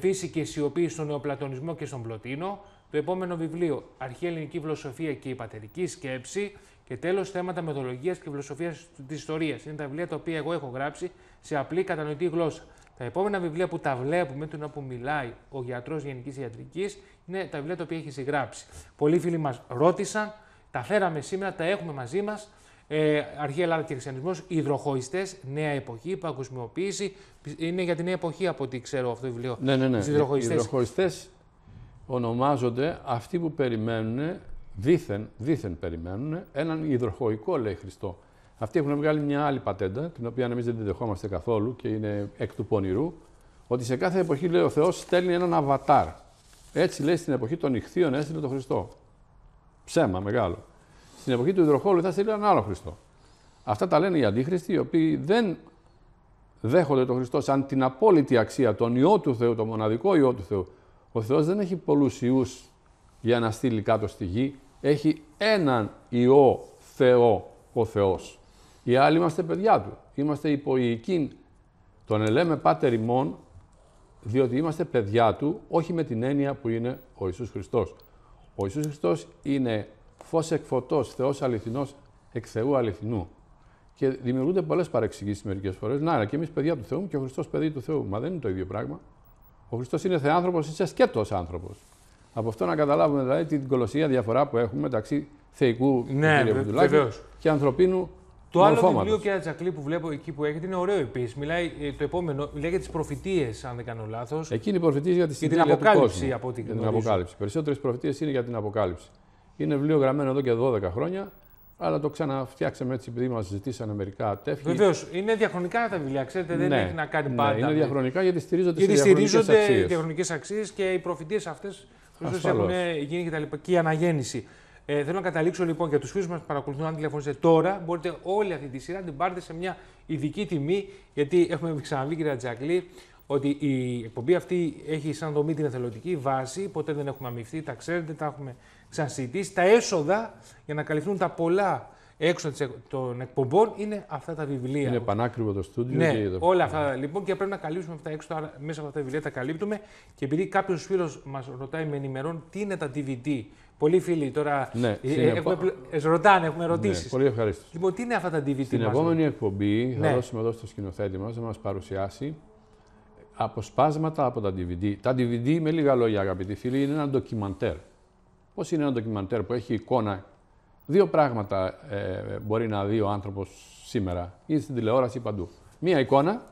φύση και σιωπή στον νεοπλατωνισμό και στον πλωτίνο το επόμενο βιβλίο Αρχαία Ελληνική Φιλοσοφία και η Πατερική Σκέψη. Και τέλος, θέματα μεθολογίας και φιλοσοφίας της ιστορίας. Είναι τα βιβλία τα οποία εγώ έχω γράψει σε απλή κατανοητή γλώσσα. Τα επόμενα βιβλία που τα βλέπουμε, του να που μιλάει ο γιατρός Γενικής Ιατρικής, είναι τα βιβλία τα οποία έχει γράψει. Πολλοί φίλοι μας ρώτησαν, τα φέραμε σήμερα, τα έχουμε μαζί μας. Ε, αρχαία Ελλάδα και Χριστιανισμός, Ιδροχωριστέ, Νέα Εποχή, Παγκοσμιοποίηση. Είναι για την Νέα Εποχή από ό,τι ξέρω αυτό το βιβλίο. Ναι, ναι, ναι. Ιδροχωριστέ ονομάζονται αυτοί που περιμένουν, δήθεν, δήθεν περιμένουν, έναν υδροχοϊκό, λέει Χριστό. Αυτοί έχουν βγάλει μια άλλη πατέντα, την οποία εμείς δεν τη δεχόμαστε καθόλου και είναι εκ του πονηρού, ότι σε κάθε εποχή, λέει ο Θεός, στέλνει έναν αβατάρ. Έτσι λέει στην εποχή των νυχθείων έστειλε τον Χριστό. Ψέμα μεγάλο. Στην εποχή του υδροχόλου θα στείλει έναν άλλο Χριστό. Αυτά τα λένε οι αντίχριστοι, οι οποίοι δεν δέχονται τον Χριστό σαν την απόλυτη αξία, τον ιό του Θεού, τον μοναδικό ιό του Θεού, ο Θεός δεν έχει πολλούς ιούς για να στείλει κάτω στη γη. Έχει έναν Υιό Θεό ο Θεός. Οι άλλοι είμαστε παιδιά Του. Είμαστε υποϊκοί. Τον ελέμε Πάτερ ημών, διότι είμαστε παιδιά Του, όχι με την έννοια που είναι ο Ιησούς Χριστός. Ο Ιησούς Χριστός είναι φως εκ φωτός, Θεός αληθινός, εκ Θεού αληθινού. Και δημιουργούνται πολλές παρεξηγήσεις μερικές φορές. Να, και εμείς παιδιά του Θεού και ο Χριστός παιδί του Θεού. Μα δεν είναι το ίδιο πράγμα. Ο Χριστός είναι θεάνθρωπος, είσαι ασκέτο άνθρωπος. Από αυτό να καταλάβουμε δηλαδή την κολοσσία διαφορά που έχουμε μεταξύ θεϊκού ναι, και ανθρωπίνου. Το άλλο βιβλίο και Τσακλή, που βλέπω εκεί που έχετε είναι ωραίο επίσης. Μιλάει ε, το επόμενο, μιλάει για τις προφητείες, αν δεν κάνω λάθος. Εκείνη οι προφητείες για, τη για την αποκάλυψη. Από την για την αποκάλυψη. Περισσότερες προφητείες είναι για την αποκάλυψη. Είναι βιβλίο γραμμένο εδώ και 12 χρόνια αλλά το ξαναφτιάξαμε έτσι επειδή μας ζητήσανε μερικά τέφη. Βεβαίως, είναι διαχρονικά τα βιβλία, ξέρετε, δεν ναι, έχει να κάνει ναι, πάντα. Ναι, είναι διαχρονικά γιατί στηρίζονται γιατί σε διαχρονικέ διαχρονικές αξίες και οι προφητείες αυτές έχουν γίνει τα Και, και η αναγέννηση. Ε, θέλω να καταλήξω λοιπόν για τους φίλους μας που παρακολουθούν, αν τηλεφωνήσετε τώρα, μπορείτε όλη αυτή τη σειρά να την πάρετε σε μια ειδική τιμή, γιατί έχουμε <laughs> ξαναβεί, κυρία Τζακλή, ότι η εκπομπή αυτή έχει σαν δομή την εθελοντική βάση. Ποτέ δεν έχουμε αμυφθεί, τα ξέρετε, τα έχουμε ξανασυζητήσει. Τα έσοδα για να καλυφθούν τα πολλά έξω των εκπομπών είναι αυτά τα βιβλία. Είναι πανάκριβο το στούντιο. Ναι, και όλα αυτά λοιπόν και πρέπει να καλύψουμε αυτά έξω, άρα μέσα από αυτά τα βιβλία τα καλύπτουμε. Και επειδή κάποιος φίλος μας ρωτάει με ενημερών τι είναι τα DVD. Πολλοί φίλοι τώρα ναι, ε, έχουμε, ε, ρωτάνε, έχουμε ερωτήσει. Ναι, πολύ ευχαρίστως. Λοιπόν, τι είναι αυτά τα DVD. Στην μας, επόμενη εκπομπή θα ναι. δώσουμε εδώ στο σκηνοθέτη μας να μας παρουσιάσει αποσπάσματα από τα DVD. Τα DVD, με λίγα λόγια, αγαπητοί φίλοι, είναι ένα ντοκιμαντέρ. Πώς είναι ένα ντοκιμαντέρ που έχει εικόνα. Δύο πράγματα ε, μπορεί να δει ο άνθρωπος σήμερα ή στην τηλεόραση ή παντού. Μία εικόνα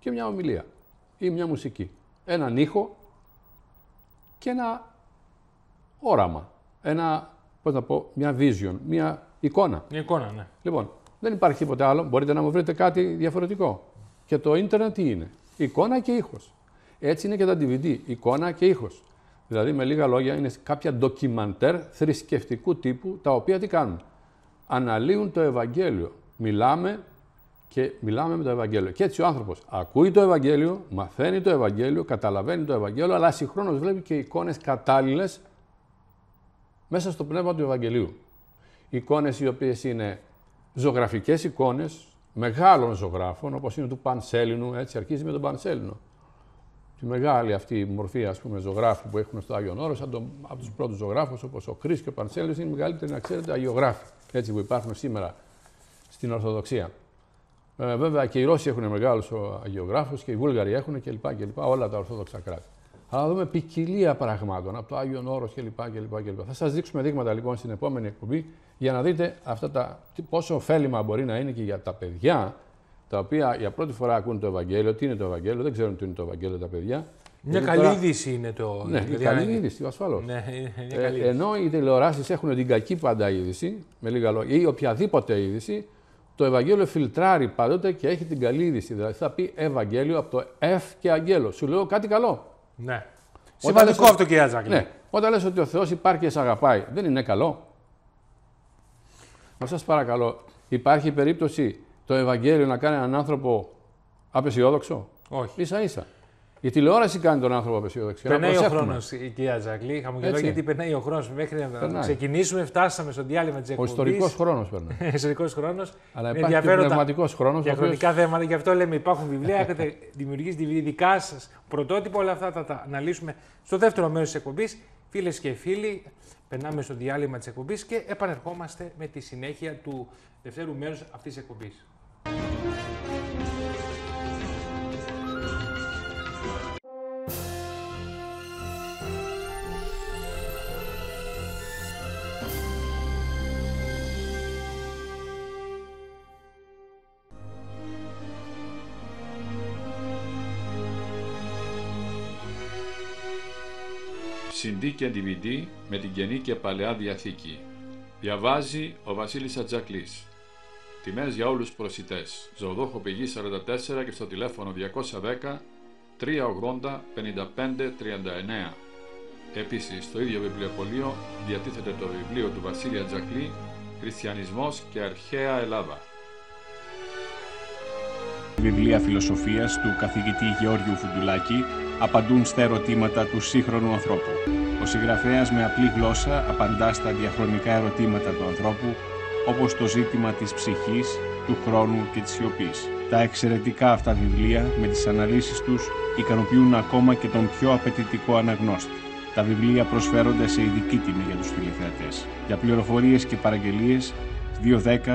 και μια ομιλία ή μια μουσική. Έναν ήχο και ένα όραμα. Ένα, πώς να πω, μια vision, μια εικόνα. Μια εικόνα, ναι. Λοιπόν, δεν υπάρχει τίποτε άλλο. Μπορείτε να μου βρείτε κάτι διαφορετικό. Και το ίντερνετ τι είναι. Εικόνα και ήχος. Έτσι είναι και τα DVD. Εικόνα και ήχος. Δηλαδή, με λίγα λόγια, είναι κάποια ντοκιμαντέρ θρησκευτικού τύπου, τα οποία τι κάνουν. Αναλύουν το Ευαγγέλιο. Μιλάμε και μιλάμε με το Ευαγγέλιο. Και έτσι ο άνθρωπος ακούει το Ευαγγέλιο, μαθαίνει το Ευαγγέλιο, καταλαβαίνει το Ευαγγέλιο, αλλά συγχρόνως βλέπει και εικόνες κατάλληλες μέσα στο πνεύμα του Ευαγγελίου. Εικόνες οι οποίες είναι ζωγραφικές εικόνες μεγάλων ζωγράφων, όπως είναι του Πανσέλινου, έτσι αρχίζει με τον Πανσέλινο τη μεγάλη αυτή μορφή ας πούμε, ζωγράφου που έχουν στο Άγιο Νόρο, από τους πρώτους ζωγράφους όπως ο Κρή και ο Πανσέλιος, είναι μεγαλύτερη να ξέρετε αγιογράφοι, έτσι που υπάρχουν σήμερα στην Ορθοδοξία. Ε, βέβαια και οι Ρώσοι έχουν μεγάλου αγιογράφους και οι Βούλγαροι έχουν κλπ. όλα τα Ορθόδοξα κράτη. Αλλά δούμε ποικιλία πραγμάτων από το Άγιο Νόρο κλπ. Θα σας δείξουμε δείγματα λοιπόν στην επόμενη εκπομπή για να δείτε αυτά τα, πόσο ωφέλιμα μπορεί να είναι και για τα παιδιά τα οποία για πρώτη φορά ακούν το Ευαγγέλιο. Τι είναι το Ευαγγέλιο, δεν ξέρουν τι είναι το Ευαγγέλιο τα παιδιά. Μια καλή τώρα... είδηση είναι το. Ναι, ναι είναι ε, καλή είναι... είδηση, ασφαλώς. Ναι, ε, ενώ οι τηλεοράσεις έχουν την κακή πάντα είδηση, με λίγα λόγια, ή οποιαδήποτε είδηση, το Ευαγγέλιο φιλτράρει πάντοτε και έχει την καλή είδηση. Δηλαδή θα πει Ευαγγέλιο από το F και Αγγέλο. Σου λέω κάτι καλό. Ναι. Σημαντικό αυτό, κυρία Ατζάκη. Ναι. Όταν λες ότι ο Θεός υπάρχει και σε αγαπάει, δεν είναι καλό. Να σας παρακαλώ, υπάρχει περίπτωση το Ευαγγέλιο να κάνει έναν άνθρωπο απεσιόδοξο. Όχι. σα ίσα. Η τηλεόραση κάνει τον άνθρωπο απεσιόδοξο. Περνάει ο χρόνος, η κυρία Τζακλή. Χαμογελώ γιατί περνάει ο χρόνος. Μέχρι να περνάει. ξεκινήσουμε, φτάσαμε στο διάλειμμα της εκπομπή. Ο ιστορικός χρόνος περνάει. <laughs> ιστορικός χρόνος. Αλλά υπάρχει και πνευματικός χρόνος. Για χρονικά θέματα, γι' αυτό λέμε υπάρχουν βιβλία. έχετε δημιουργήσει δικά σας πρωτότυπα. Όλα αυτά θα τα αναλύσουμε στο δεύτερο μέρος της εκπομπής. Φίλες και φίλοι, περνάμε στο διάλειμμα της εκπομπής και επανερχόμαστε με τη συνέχεια του δευτέρου μέρους αυτής της εκπομπής. CD και DVD με την Καινή και Παλαιά Διαθήκη. Διαβάζει ο Βασίλης Ατζακλής. Τιμές για όλους προσιτές. Ζωοδόχο πηγή 44 και στο τηλέφωνο 210 380 55 39. Επίσης, στο ίδιο βιβλιοπωλείο διατίθεται το βιβλίο του Βασίλη Ατζακλή «Χριστιανισμός και αρχαία Ελλάδα». Βιβλία φιλοσοφίας του καθηγητή Γεώργιου Φουντουλάκη απαντούν στα ερωτήματα του σύγχρονου ανθρώπου. Ο συγγραφέας με απλή γλώσσα απαντά στα διαχρονικά ερωτήματα του ανθρώπου, όπως το ζήτημα της ψυχής του χρόνου και της σιωπής. Τα εξαιρετικά αυτά βιβλία, με τις αναλύσεις τους ικανοποιούν ακόμα και τον πιο απαιτητικό αναγνώστη. Τα βιβλία προσφέρονται σε ειδική τιμή για τους τηλεθεατές. Για πληροφορίες και παραγγελίες, 210 38 15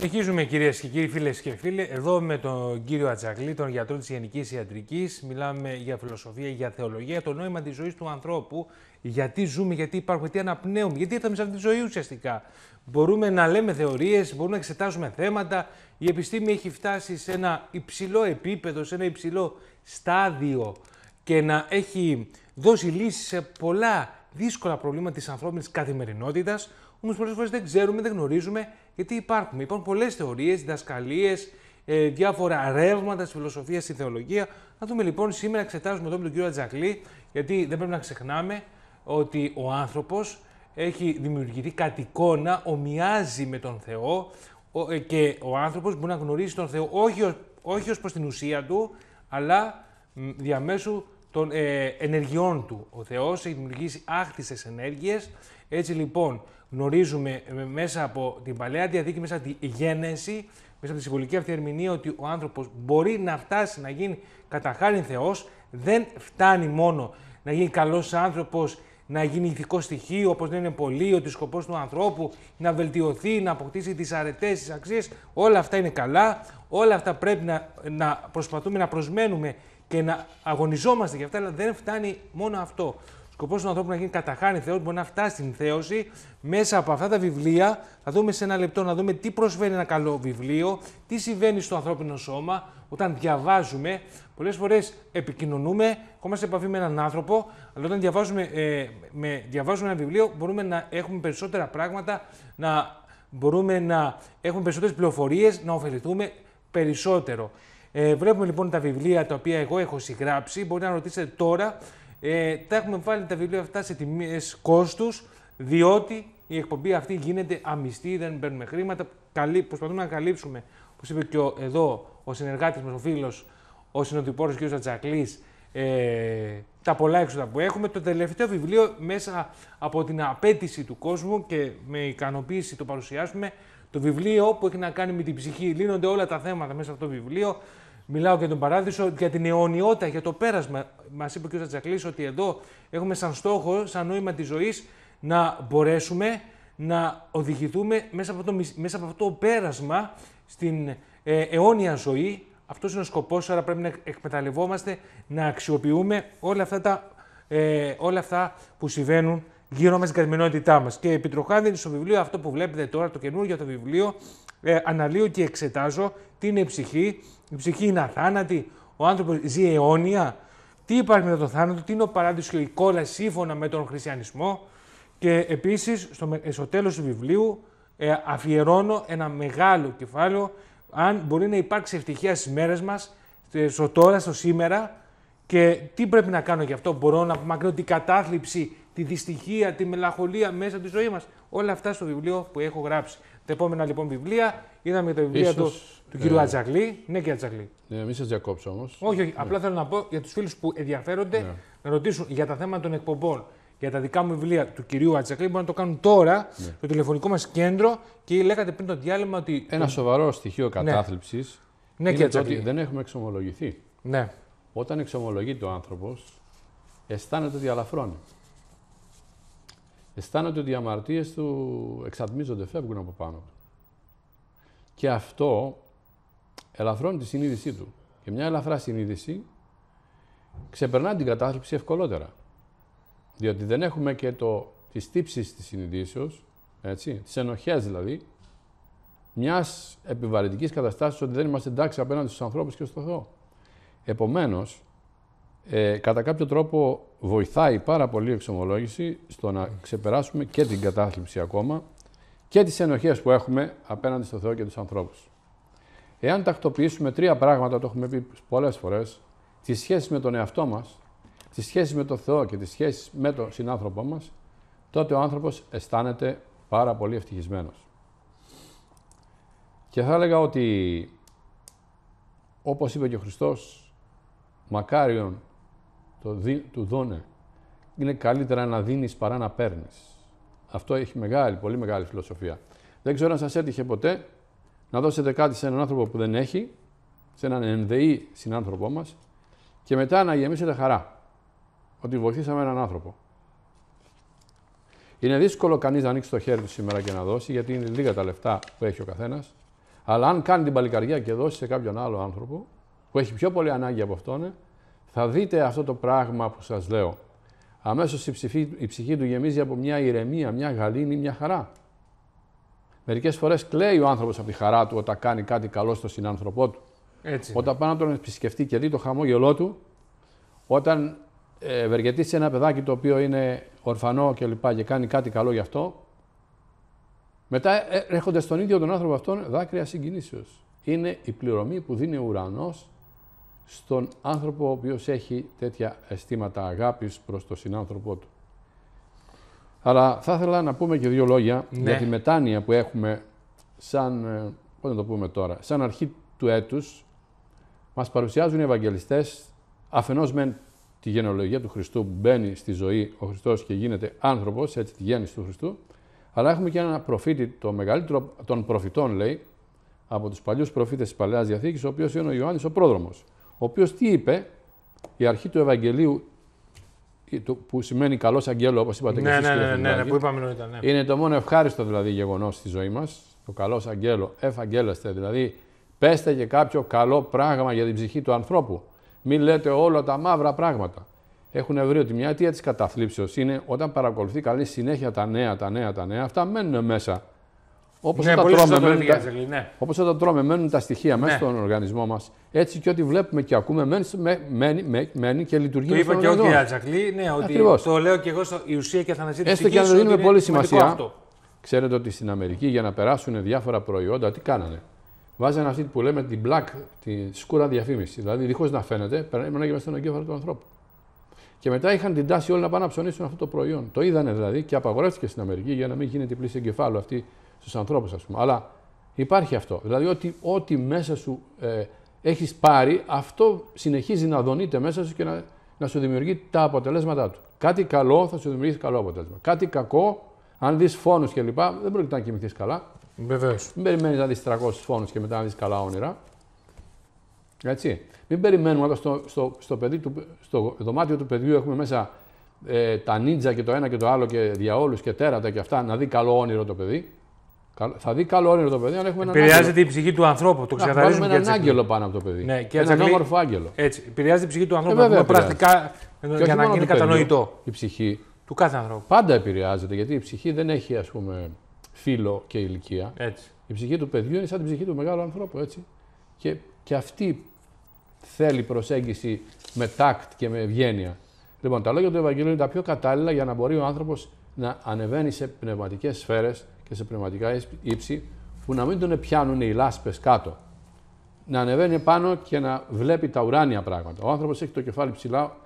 Συνεχίζουμε κυρίες και κύριοι, φίλες και φίλοι. Εδώ με τον κύριο Ατζακλή, τον γιατρό της Γενικής Ιατρικής. Μιλάμε για φιλοσοφία, για θεολογία, το νόημα της ζωής του ανθρώπου. Γιατί ζούμε, γιατί υπάρχουν, τι αναπνέουμε, γιατί ήρθαμε σε αυτή τη ζωή ουσιαστικά. Μπορούμε να λέμε θεωρίες, μπορούμε να εξετάζουμε θέματα. Η επιστήμη έχει φτάσει σε ένα υψηλό επίπεδο, σε ένα υψηλό στάδιο και να έχει δώσει λύσεις σε πολλά δύσκολα προβλήματα της ανθρώπινης καθημερινότητας. Όμως πολλές φορές δεν ξέρουμε, δεν γνωρίζουμε γιατί υπάρχουν, υπάρχουν πολλές θεωρίες, διδασκαλίες, ε, διάφορα ρεύματα στη φιλοσοφίας, στη θεολογία. Να δούμε λοιπόν σήμερα, εξετάζουμε εδώ με τον κύριο Ατζακλή, γιατί δεν πρέπει να ξεχνάμε ότι ο άνθρωπος έχει δημιουργηθεί κατ' εικόνα, ομοιάζει με τον Θεό ε, και ο άνθρωπος μπορεί να γνωρίσει τον Θεό όχι, όχι ως προς την ουσία του, αλλά διαμέσου των ε, ενεργειών του. Ο Θεός έχει δημιουργήσει άκτιστες ενέργειες, έτσι λοιπόν γνωρίζουμε ε, μέσα από την Παλαιά Διαδίκη, μέσα από τη γένεση, μέσα από τη συμβολική αυτή ερμηνεία ότι ο άνθρωπος μπορεί να φτάσει να γίνει κατά χάρη Θεός, δεν φτάνει μόνο να γίνει καλός άνθρωπος, να γίνει ηθικό στοιχείο, όπως λένε πολλοί, ότι ο σκοπός του ανθρώπου να βελτιωθεί, να αποκτήσει τις αρετές, τις αξίες, όλα αυτά είναι καλά, όλα αυτά πρέπει να, να προσπαθούμε να προσμένουμε και να αγωνιζόμαστε για αυτά, αλλά δεν φτάνει μόνο αυτό. Σκοπός του ανθρώπου να γίνει καταχάνη Θεός, μπορεί να φτάσει στην θέωση. Μέσα από αυτά τα βιβλία θα δούμε σε ένα λεπτό να δούμε τι προσφέρει ένα καλό βιβλίο, τι συμβαίνει στο ανθρώπινο σώμα όταν διαβάζουμε. Πολλές φορές επικοινωνούμε, ακόμα σε επαφή με έναν άνθρωπο, αλλά όταν διαβάζουμε, ε, με, διαβάζουμε ένα βιβλίο μπορούμε να έχουμε περισσότερα πράγματα, να μπορούμε να έχουμε περισσότερες πληροφορίες, να ωφεληθούμε περισσότερο. Ε, βλέπουμε λοιπόν τα βιβλία τα οποία εγώ έχω συγγράψει. Μπορείτε να ρωτήσετε τώρα ε, τα έχουμε βάλει τα βιβλία αυτά σε τιμές κόστους, διότι η εκπομπή αυτή γίνεται αμυστή, δεν παίρνουμε χρήματα. Καλύ, προσπαθούμε να καλύψουμε, όπως είπε και ο, εδώ ο συνεργάτης μας, ο φίλος, ο συνοδοιπόρος κ. Ατζακλή, ε, τα πολλά έξοδα που έχουμε. Το τελευταίο βιβλίο, μέσα από την απέτηση του κόσμου και με ικανοποίηση το παρουσιάσουμε, το βιβλίο που έχει να κάνει με την ψυχή. Λύνονται όλα τα θέματα μέσα από το βιβλίο. Μιλάω για τον Παράδεισο, για την αιωνιότητα, για το πέρασμα. Μας είπε ο κ. Τζακλή ότι εδώ έχουμε σαν στόχο, σαν νόημα της ζωής, να μπορέσουμε να οδηγηθούμε μέσα από, μέσα από αυτό το πέρασμα στην ε, αιώνια ζωή. Αυτός είναι ο σκοπός, άρα πρέπει να εκμεταλλευόμαστε, να αξιοποιούμε όλα αυτά, ε, όλα αυτά που συμβαίνουν γύρω μας στην καθημερινότητά μας. Και επί στο βιβλίο αυτό που βλέπετε τώρα, το καινούργιο το βιβλίο, ε, αναλύω και εξετάζω την ψυχή, η ψυχή είναι αθάνατη. Ο άνθρωπος ζει αιώνια. Τι υπάρχει μετά το θάνατο, τι είναι ο παράδεισος και η κόλλα σύμφωνα με τον χριστιανισμό. Και επίσης, στο, ε, στο τέλος του βιβλίου, ε, αφιερώνω ένα μεγάλο κεφάλαιο αν μπορεί να υπάρξει ευτυχία στις μέρες μας, ε, στο τώρα, στο σήμερα. Και τι πρέπει να κάνω γι' αυτό. Μπορώ να απομακρύνω την κατάθλιψη τη δυστυχία, τη μελαγχολία μέσα τη ζωή μας. Όλα αυτά στο βιβλίο που έχω γράψει. Τα επόμενα λοιπόν βιβλία, είδαμε τα βιβλία Ίσως, του, του ε, κ. Ατζαγλή. Ναι, κ. Ατζαγλή. Ναι, μην σα διακόψω όμως. Όχι, όχι. Ναι. Απλά θέλω να πω για τους φίλους που ενδιαφέρονται ναι. να ρωτήσουν για τα θέματα των εκπομπών. Για τα δικά μου βιβλία του κυρίου Ατζακλή μπορεί να το κάνουν τώρα ναι. στο τηλεφωνικό μας κέντρο και λέγατε πριν το διάλειμμα ότι. Ένα το... σοβαρό στοιχείο ναι. κατάθλιψης ναι. είναι ότι δεν έχουμε εξομολογηθεί. Ναι. Όταν εξομολογείται ο άνθρωπος, αισθάνεται ότι αλαφρώνει αισθάνονται ότι οι αμαρτίες του εξατμίζονται, φεύγουν από πάνω του. Και αυτό ελαφρώνει τη συνείδησή του. Και μια ελαφρά συνείδηση ξεπερνά την κατάθλιψη ευκολότερα. Διότι δεν έχουμε και το, τις τύψεις της συνειδήσεως, έτσι, τις ενοχές δηλαδή, μιας επιβαρυντικής καταστάσεως ότι δεν είμαστε εντάξει απέναντι στους ανθρώπους και στο Θεό. Επομένως, ε, κατά κάποιο τρόπο βοηθάει πάρα πολύ η εξομολόγηση στο να ξεπεράσουμε και την κατάθλιψη ακόμα και τις ενοχές που έχουμε απέναντι στο Θεό και τους ανθρώπους. Εάν τακτοποιήσουμε τρία πράγματα, το έχουμε πει πολλές φορές, τη σχέση με τον εαυτό μας, τη σχέση με τον Θεό και τη σχέση με τον συνάνθρωπό μας, τότε ο άνθρωπος αισθάνεται πάρα πολύ ευτυχισμένος. Και θα έλεγα ότι, όπως είπε και ο Χριστός, μακάριον το δι, του δώνε. Είναι καλύτερα να δίνεις παρά να παίρνεις. Αυτό έχει μεγάλη, πολύ μεγάλη φιλοσοφία. Δεν ξέρω αν σας έτυχε ποτέ να δώσετε κάτι σε έναν άνθρωπο που δεν έχει, σε έναν ενδεή συνάνθρωπό μας και μετά να γεμίσετε χαρά ότι βοηθήσαμε έναν άνθρωπο. Είναι δύσκολο κανείς να ανοίξει το χέρι του σήμερα και να δώσει, γιατί είναι λίγα τα λεφτά που έχει ο καθένας, Αλλά αν κάνει την παλικαριά και δώσει σε κάποιον άλλο άνθρωπο που έχει πιο πολύ ανάγκη από αυτόν, θα δείτε αυτό το πράγμα που σας λέω. Αμέσως η ψυχή, η ψυχή του γεμίζει από μια ηρεμία, μια γαλήνη, μια χαρά. Μερικές φορές κλαίει ο άνθρωπος από τη χαρά του όταν κάνει κάτι καλό στον συνάνθρωπό του. Έτσι όταν πάει να τον επισκεφτεί και δει το χαμόγελό του, όταν ε, ευεργετήσει ένα παιδάκι το οποίο είναι ορφανό και λοιπά και κάνει κάτι καλό γι' αυτό, μετά ε, έρχονται στον ίδιο τον άνθρωπο αυτόν δάκρυα συγκινήσεως. Είναι η πληρωμή που δίνει ο ουρανός στον άνθρωπο ο οποίος έχει τέτοια αισθήματα αγάπης προς τον συνάνθρωπό του. Αλλά θα ήθελα να πούμε και δύο λόγια ναι. για τη μετάνοια που έχουμε σαν, ε, πώς να το πούμε τώρα, σαν αρχή του έτους. Μας παρουσιάζουν οι Ευαγγελιστές αφενός μεν τη γενεολογία του Χριστού που μπαίνει στη ζωή ο Χριστός και γίνεται άνθρωπος, έτσι τη γέννηση του Χριστού, αλλά έχουμε και ένα προφήτη, το μεγαλύτερο των προφητών λέει, από τους παλιούς προφήτες της Παλαιάς Διαθήκης, ο οποίος είναι ο Ιωάννης ο Πρόδρομος ο οποίος τι είπε, η αρχή του Ευαγγελίου, που σημαίνει καλός αγγέλο, όπως είπατε ναι, και εσείς, ναι, ναι, ναι, ναι, που είπαμε νωρίτερα, ναι. είναι το μόνο ευχάριστο δηλαδή γεγονός στη ζωή μας, το καλός αγγέλο, Εφαγγέλαστε, δηλαδή πέστε και κάποιο καλό πράγμα για την ψυχή του ανθρώπου. Μην λέτε όλα τα μαύρα πράγματα. Έχουν βρει ότι μια αιτία της καταθλίψεως είναι όταν παρακολουθεί καλή συνέχεια τα νέα, τα νέα, τα νέα, αυτά μένουν μέσα Όπως ναι, όταν, τρώμε, μένουν, τα... ναι. όπως όταν τρώμε, μένουν τα στοιχεία ναι. μέσα στον οργανισμό μας. Έτσι και ό,τι βλέπουμε και ακούμε μένει, μένει, μένει και λειτουργεί. Το Είπα και ο η Ατζακλή, ναι, ότι Ακριβώς. το λέω και εγώ στο, η ουσία και θα αναζητήσουμε. Έστω και αν δεν δίνουμε πολύ σημασία. Ξέρετε ότι στην Αμερική για να περάσουν διάφορα προϊόντα, τι κάνανε. Βάζανε αυτή που λέμε την black, τη σκούρα διαφήμιση. Δηλαδή, δίχως να φαίνεται, περνάει μέσα στον εγκέφαλο του ανθρώπου. Και μετά είχαν την τάση όλοι να πάνε να ψωνίσουν αυτό το προϊόν. Το είδανε δηλαδή και απαγορεύτηκε στην Αμερική για να μην γίνεται η πλήση εγκεφάλου αυτή στους ανθρώπους, ας πούμε. Αλλά υπάρχει αυτό. Δηλαδή ότι ό,τι μέσα σου ε, έχεις πάρει, αυτό συνεχίζει να δονείται μέσα σου και να, να σου δημιουργεί τα αποτελέσματά του. Κάτι καλό θα σου δημιουργήσει καλό αποτέλεσμα. Κάτι κακό, αν δεις φόνους κλπ. Δεν πρόκειται να κοιμηθείς καλά. Μην περιμένεις να δεις 300 φόνους και μετά να δεις καλά όνειρα. Έτσι. Μην περιμένουμε όταν στο, στο, παιδί του, στο δωμάτιο του παιδιού έχουμε μέσα ε, τα νίντζα και το ένα και το άλλο και διαόλους και τέρατα και αυτά να δει καλό όνειρο το παιδί. Θα δει καλό όνειρο το παιδί αν έχουμε έναν άγγελο. η ψυχή του ανθρώπου. Το ξεκαθαρίζουμε και έναν άγγελο πάνω από το παιδί. Ναι, και έναν όμορφο άγγελο. Έτσι. Επηρεάζεται η ψυχή του ε, ανθρώπου. Ε, πρακτικά για να γίνει κατανοητό. Η ψυχή του κάθε ανθρώπου. Πάντα επηρεάζεται γιατί η ψυχή δεν έχει ας πούμε φύλλο και ηλικία. Έτσι. Η ψυχή του παιδιού είναι σαν την ψυχή του μεγάλου ανθρώπου. Έτσι. Και, και αυτή θέλει προσέγγιση με τάκτ και με ευγένεια. Λοιπόν, τα λόγια του Ευαγγελίου είναι τα πιο κατάλληλα για να μπορεί ο άνθρωπος να ανεβαίνει σε πνευματικές σφαίρες και σε πνευματικά ύψη που να μην τον πιάνουν οι λάσπες κάτω. Να ανεβαίνει πάνω και να βλέπει τα ουράνια πράγματα. Ο άνθρωπος έχει το κεφάλι ψηλά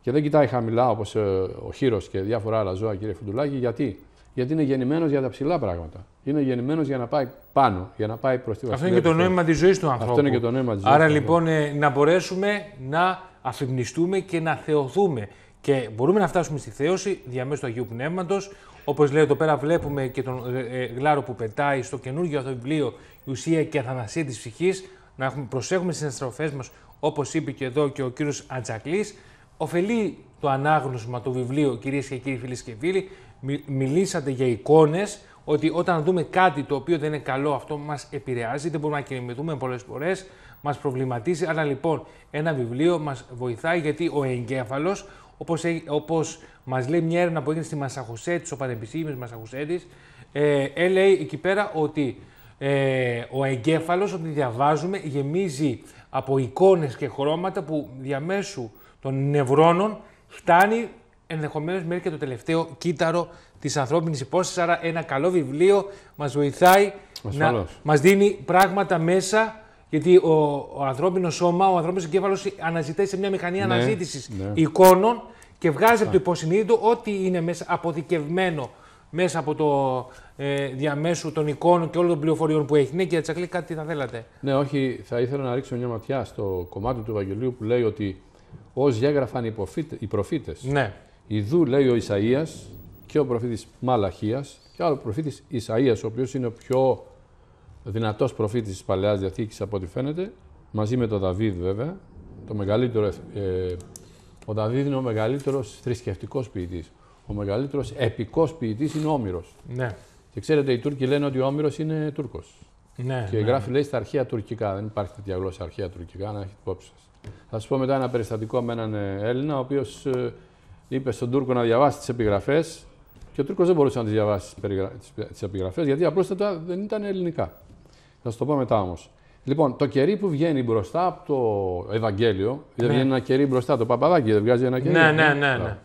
και δεν κοιτάει χαμηλά όπως ε, ο χείρο και διάφορα άλλα ζώα κύριε Φουντουλάκη. Γιατί? Γιατί είναι γεννημένος για τα ψηλά πράγματα. Είναι γεννημένος για να πάει πάνω, για να πάει προς τη Αυτό είναι και το νόημα της ζωής του ανθρώπου. Αυτό είναι και το νόημα της ζωής. Άρα λοιπόν ε, να μπορέσουμε να αφυπνιστούμε και να θεωθούμε. Και μπορούμε να φτάσουμε στη θέωση διαμέσου του Αγίου Πνεύματος, Όπως λέει εδώ πέρα, βλέπουμε και τον ε, ε, Γλάρο που πετάει στο καινούργιο αυτό βιβλίο Η ουσία και η αθανασία της ψυχής. Να έχουμε, προσέχουμε στις αναστροφές μας, όπως είπε και εδώ και ο κύριος Ατζακλής. Οφελεί το ανάγνωσμα του βιβλίου, κυρίες και κύριοι φίλοι και φίλοι. μιλήσατε για εικόνες, ότι όταν δούμε κάτι το οποίο δεν είναι καλό, αυτό μας επηρεάζει, δεν μπορούμε να κινηθούμε πολλές φορές, μας προβληματίζει. Αλλά λοιπόν, ένα βιβλίο μας βοηθάει γιατί ο εγκέφαλος, όπως, όπως μας λέει μια έρευνα που έγινε στη Μασαχουσέτη, στο Πανεπιστήμιος Μασαχουσέτης, ε, ε, λέει εκεί πέρα ότι ε, ο εγκέφαλος, όταν διαβάζουμε, γεμίζει από εικόνες και χρώματα που διαμέσου των νευρώνων φτάνει ενδεχομένως μέχρι και το τελευταίο κύτταρο της ανθρώπινης υπόστασης. Άρα, ένα καλό βιβλίο μας βοηθάει να μας δίνει πράγματα μέσα γιατί ο, ο ανθρώπινο σώμα, ο ανθρώπινος εγκέφαλος αναζητάει σε μια μηχανή ναι, αναζήτησης ναι. εικόνων και βγάζει από το υποσυνείδητο ό,τι είναι μέσα αποθηκευμένο μέσα από το ε, διαμέσου των εικόνων και όλων των πληροφοριών που έχει. Ναι, κύριε Τσακλή, κάτι θα θέλατε. Ναι, όχι, θα ήθελα να ρίξω μια ματιά στο κομμάτι του Ευαγγελίου που λέει ότι ως διέγραφαν οι προφήτε. Ναι. Ιδού λέει ο Ισαΐας και ο προφήτης Μαλαχίας και άλλο προφήτης Ισαΐας, ο οποίος είναι ο πιο δυνατός προφήτης της Παλαιάς διαθήκης από ό,τι φαίνεται, μαζί με τον Δαβίδ βέβαια. Το μεγαλύτερο, ε, ο Δαβίδ είναι ο μεγαλύτερος θρησκευτικός ποιητής. Ο μεγαλύτερος επικός ποιητής είναι ο Όμηρος. Ναι. Και ξέρετε, οι Τούρκοι λένε ότι ο Όμηρος είναι Τούρκος. Ναι, και ναι. γράφει, ναι. λέει, στα αρχαία τουρκικά. Δεν υπάρχει τέτοια γλώσσα αρχαία τουρκικά, να έχει υπόψη σας. Θα σας πω μετά ένα περιστατικό με έναν ε, Έλληνα, ο οποίος ε, είπε στον Τούρκο να διαβάσει τις επιγραφές και ο Τούρκος δεν μπορούσε να τις διαβάσει τις επιγραφές γιατί απλώς δεν ήταν ελληνικά. Θα σου το πω μετά όμως. Λοιπόν, το κερί που βγαίνει μπροστά από το Ευαγγέλιο, δεν δηλαδή βγαίνει ένα κερί μπροστά, το παπαδάκι δεν βγάζει ένα κερί. Ναι, ναι, ναι. ναι.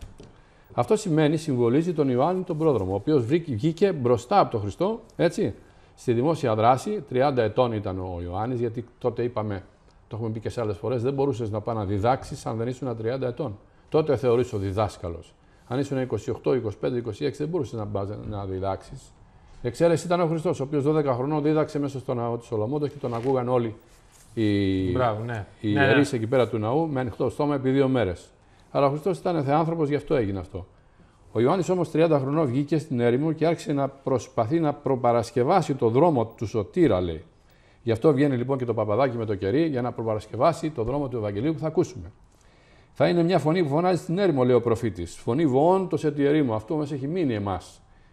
Αυτό σημαίνει, συμβολίζει τον Ιωάννη τον πρόδρομο, ο οποίος βγήκε μπροστά από τον Χριστό, έτσι, στη δημόσια δράση. 30 ετών ήταν ο Ιωάννης, γιατί τότε είπαμε, το έχουμε πει και σε άλλες φορές, δεν μπορούσες να πάει να διδάξεις αν δεν ήσουν 30 ετών. Τότε θεωρείς ο διδάσκαλος. Αν ήσουν 28, 25, 26, δεν μπορούσες να, να διδάξεις εξαίρεση ήταν ο Χριστός, ο οποίος 12 χρονών δίδαξε μέσα στο ναό του Σολομόντος και τον ακούγαν όλοι οι, Μπράβο, ναι. οι ναι, ναι. εκεί πέρα του ναού με ανοιχτό στόμα επί δύο μέρες. Αλλά ο Χριστός ήταν θεάνθρωπο, γι' αυτό έγινε αυτό. Ο Ιωάννης όμως 30 χρονών βγήκε στην έρημο και άρχισε να προσπαθεί να προπαρασκευάσει το δρόμο του σωτήρα, λέει. Γι' αυτό βγαίνει λοιπόν και το παπαδάκι με το κερί, για να προπαρασκευάσει το δρόμο του Ευαγγελίου που θα ακούσουμε. Θα είναι μια φωνή που φωνάζει στην έρημο, λέει ο προφήτης. Φωνή βοών το σε ερήμο. Αυτό μας έχει μείνει εμάς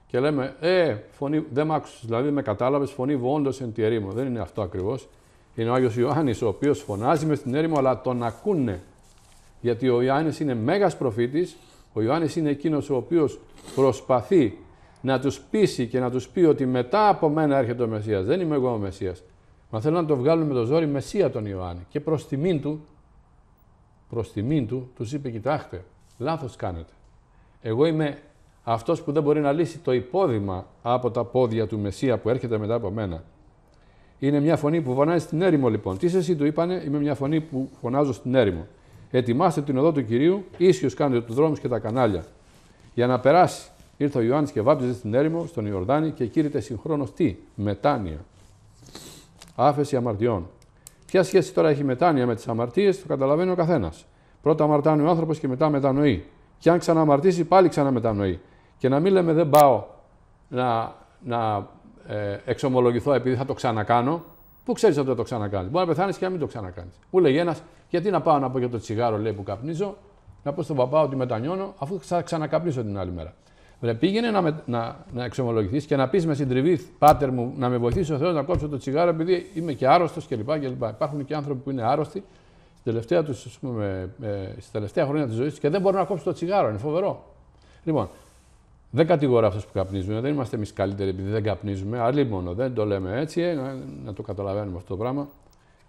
και λέμε, Ε, φωνή, δεν μ' άκουσες. Δηλαδή, με κατάλαβες, φωνή βόντο εν τη ερήμο. Δεν είναι αυτό ακριβώς. Είναι ο Άγιος Ιωάννης, ο οποίος φωνάζει μες στην έρημο, αλλά τον ακούνε. Γιατί ο Ιωάννης είναι μέγας προφήτης, ο Ιωάννης είναι εκείνος ο οποίος προσπαθεί να τους πείσει και να τους πει ότι μετά από μένα έρχεται ο Μεσία. Δεν είμαι εγώ ο Μεσία. Μα θέλουν να το βγάλουν με το ζόρι Μεσία τον Ιωάννη. Και προς τιμήν του, προς τιμήν του, τους είπε: Κοιτάξτε, λάθος κάνετε. Εγώ είμαι αυτός που δεν μπορεί να λύσει το υπόδημα από τα πόδια του Μεσσία που έρχεται μετά από μένα. Είναι μια φωνή που φωνάζει στην έρημο λοιπόν. Τι είσαι εσύ του είπανε, είμαι μια φωνή που φωνάζω στην έρημο. Ετοιμάστε την οδό του Κυρίου, ίσιος κάνετε τους δρόμους και τα κανάλια. Για να περάσει, ήρθε ο Ιωάννης και βάπτιζε στην έρημο, στον Ιορδάνη και κήρυτε συγχρόνως τι, μετάνοια. Άφεση αμαρτιών. Ποια σχέση τώρα έχει μετάνια με τις αμαρτίες, το καταλαβαίνει ο καθένας. Πρώτα αμαρτάνει ο άνθρωπος και μετά μετανοεί. Και αν ξαναμαρτήσει, πάλι ξαναμετανοεί και να μην λέμε δεν πάω να, να ε, εξομολογηθώ επειδή θα το ξανακάνω. Πού ξέρεις ότι θα το ξανακάνεις. Μπορεί να πεθάνεις και να μην το ξανακάνεις. Μου λέγει ένας, γιατί να πάω να πω για το τσιγάρο λέει, που καπνίζω, να πω στον παπά ότι μετανιώνω, αφού θα ξανακαπνίσω την άλλη μέρα. Βρε, πήγαινε να, να, να εξομολογηθείς και να πεις με συντριβή, πάτερ μου, να με βοηθήσεις ο Θεός να κόψω το τσιγάρο, επειδή είμαι και άρρωστος κλπ. Υπάρχουν και άνθρωποι που είναι άρρωστοι τελευταία ε, ε, στα τελευταία χρόνια της ζωής τους και δεν μπορούν να κόψουν το τσιγάρο. Είναι φοβερό. Λοιπόν, δεν κατηγορώ αυτούς που καπνίζουν. Δεν είμαστε εμείς καλύτεροι επειδή δεν καπνίζουμε. Αλλή μόνο. Δεν το λέμε έτσι, ε, να το καταλαβαίνουμε αυτό το πράγμα.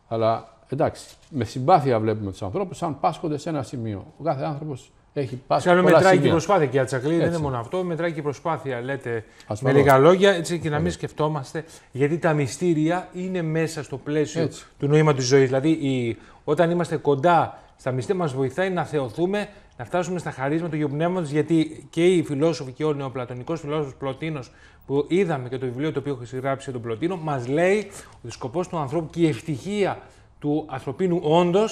Αλλά εντάξει, με συμπάθεια βλέπουμε τους ανθρώπους σαν πάσχονται σε ένα σημείο. Ο κάθε άνθρωπος έχει πάσχει. Καλό μετράει σημεία. και η προσπάθεια και η δεν είναι μόνο αυτό. Μετράει και η προσπάθεια, λέτε με λίγα λόγια, έτσι και να μην σκεφτόμαστε, γιατί τα μυστήρια είναι μέσα στο πλαίσιο του νοήματος τη ζωής. Δηλαδή, η... όταν είμαστε κοντά στα μυστήρια, μας βοηθάει να θεωθούμε να φτάσουμε στα χαρίσματα του Πνεύματος, γιατί και οι φιλόσοφοι και ο νεοπλατωνικός φιλόσοφος Πλωτίνος, που είδαμε και το βιβλίο το οποίο έχει γράψει τον Πλωτίνο, μας λέει ότι ο σκοπός του ανθρώπου και η ευτυχία του ανθρωπίνου όντως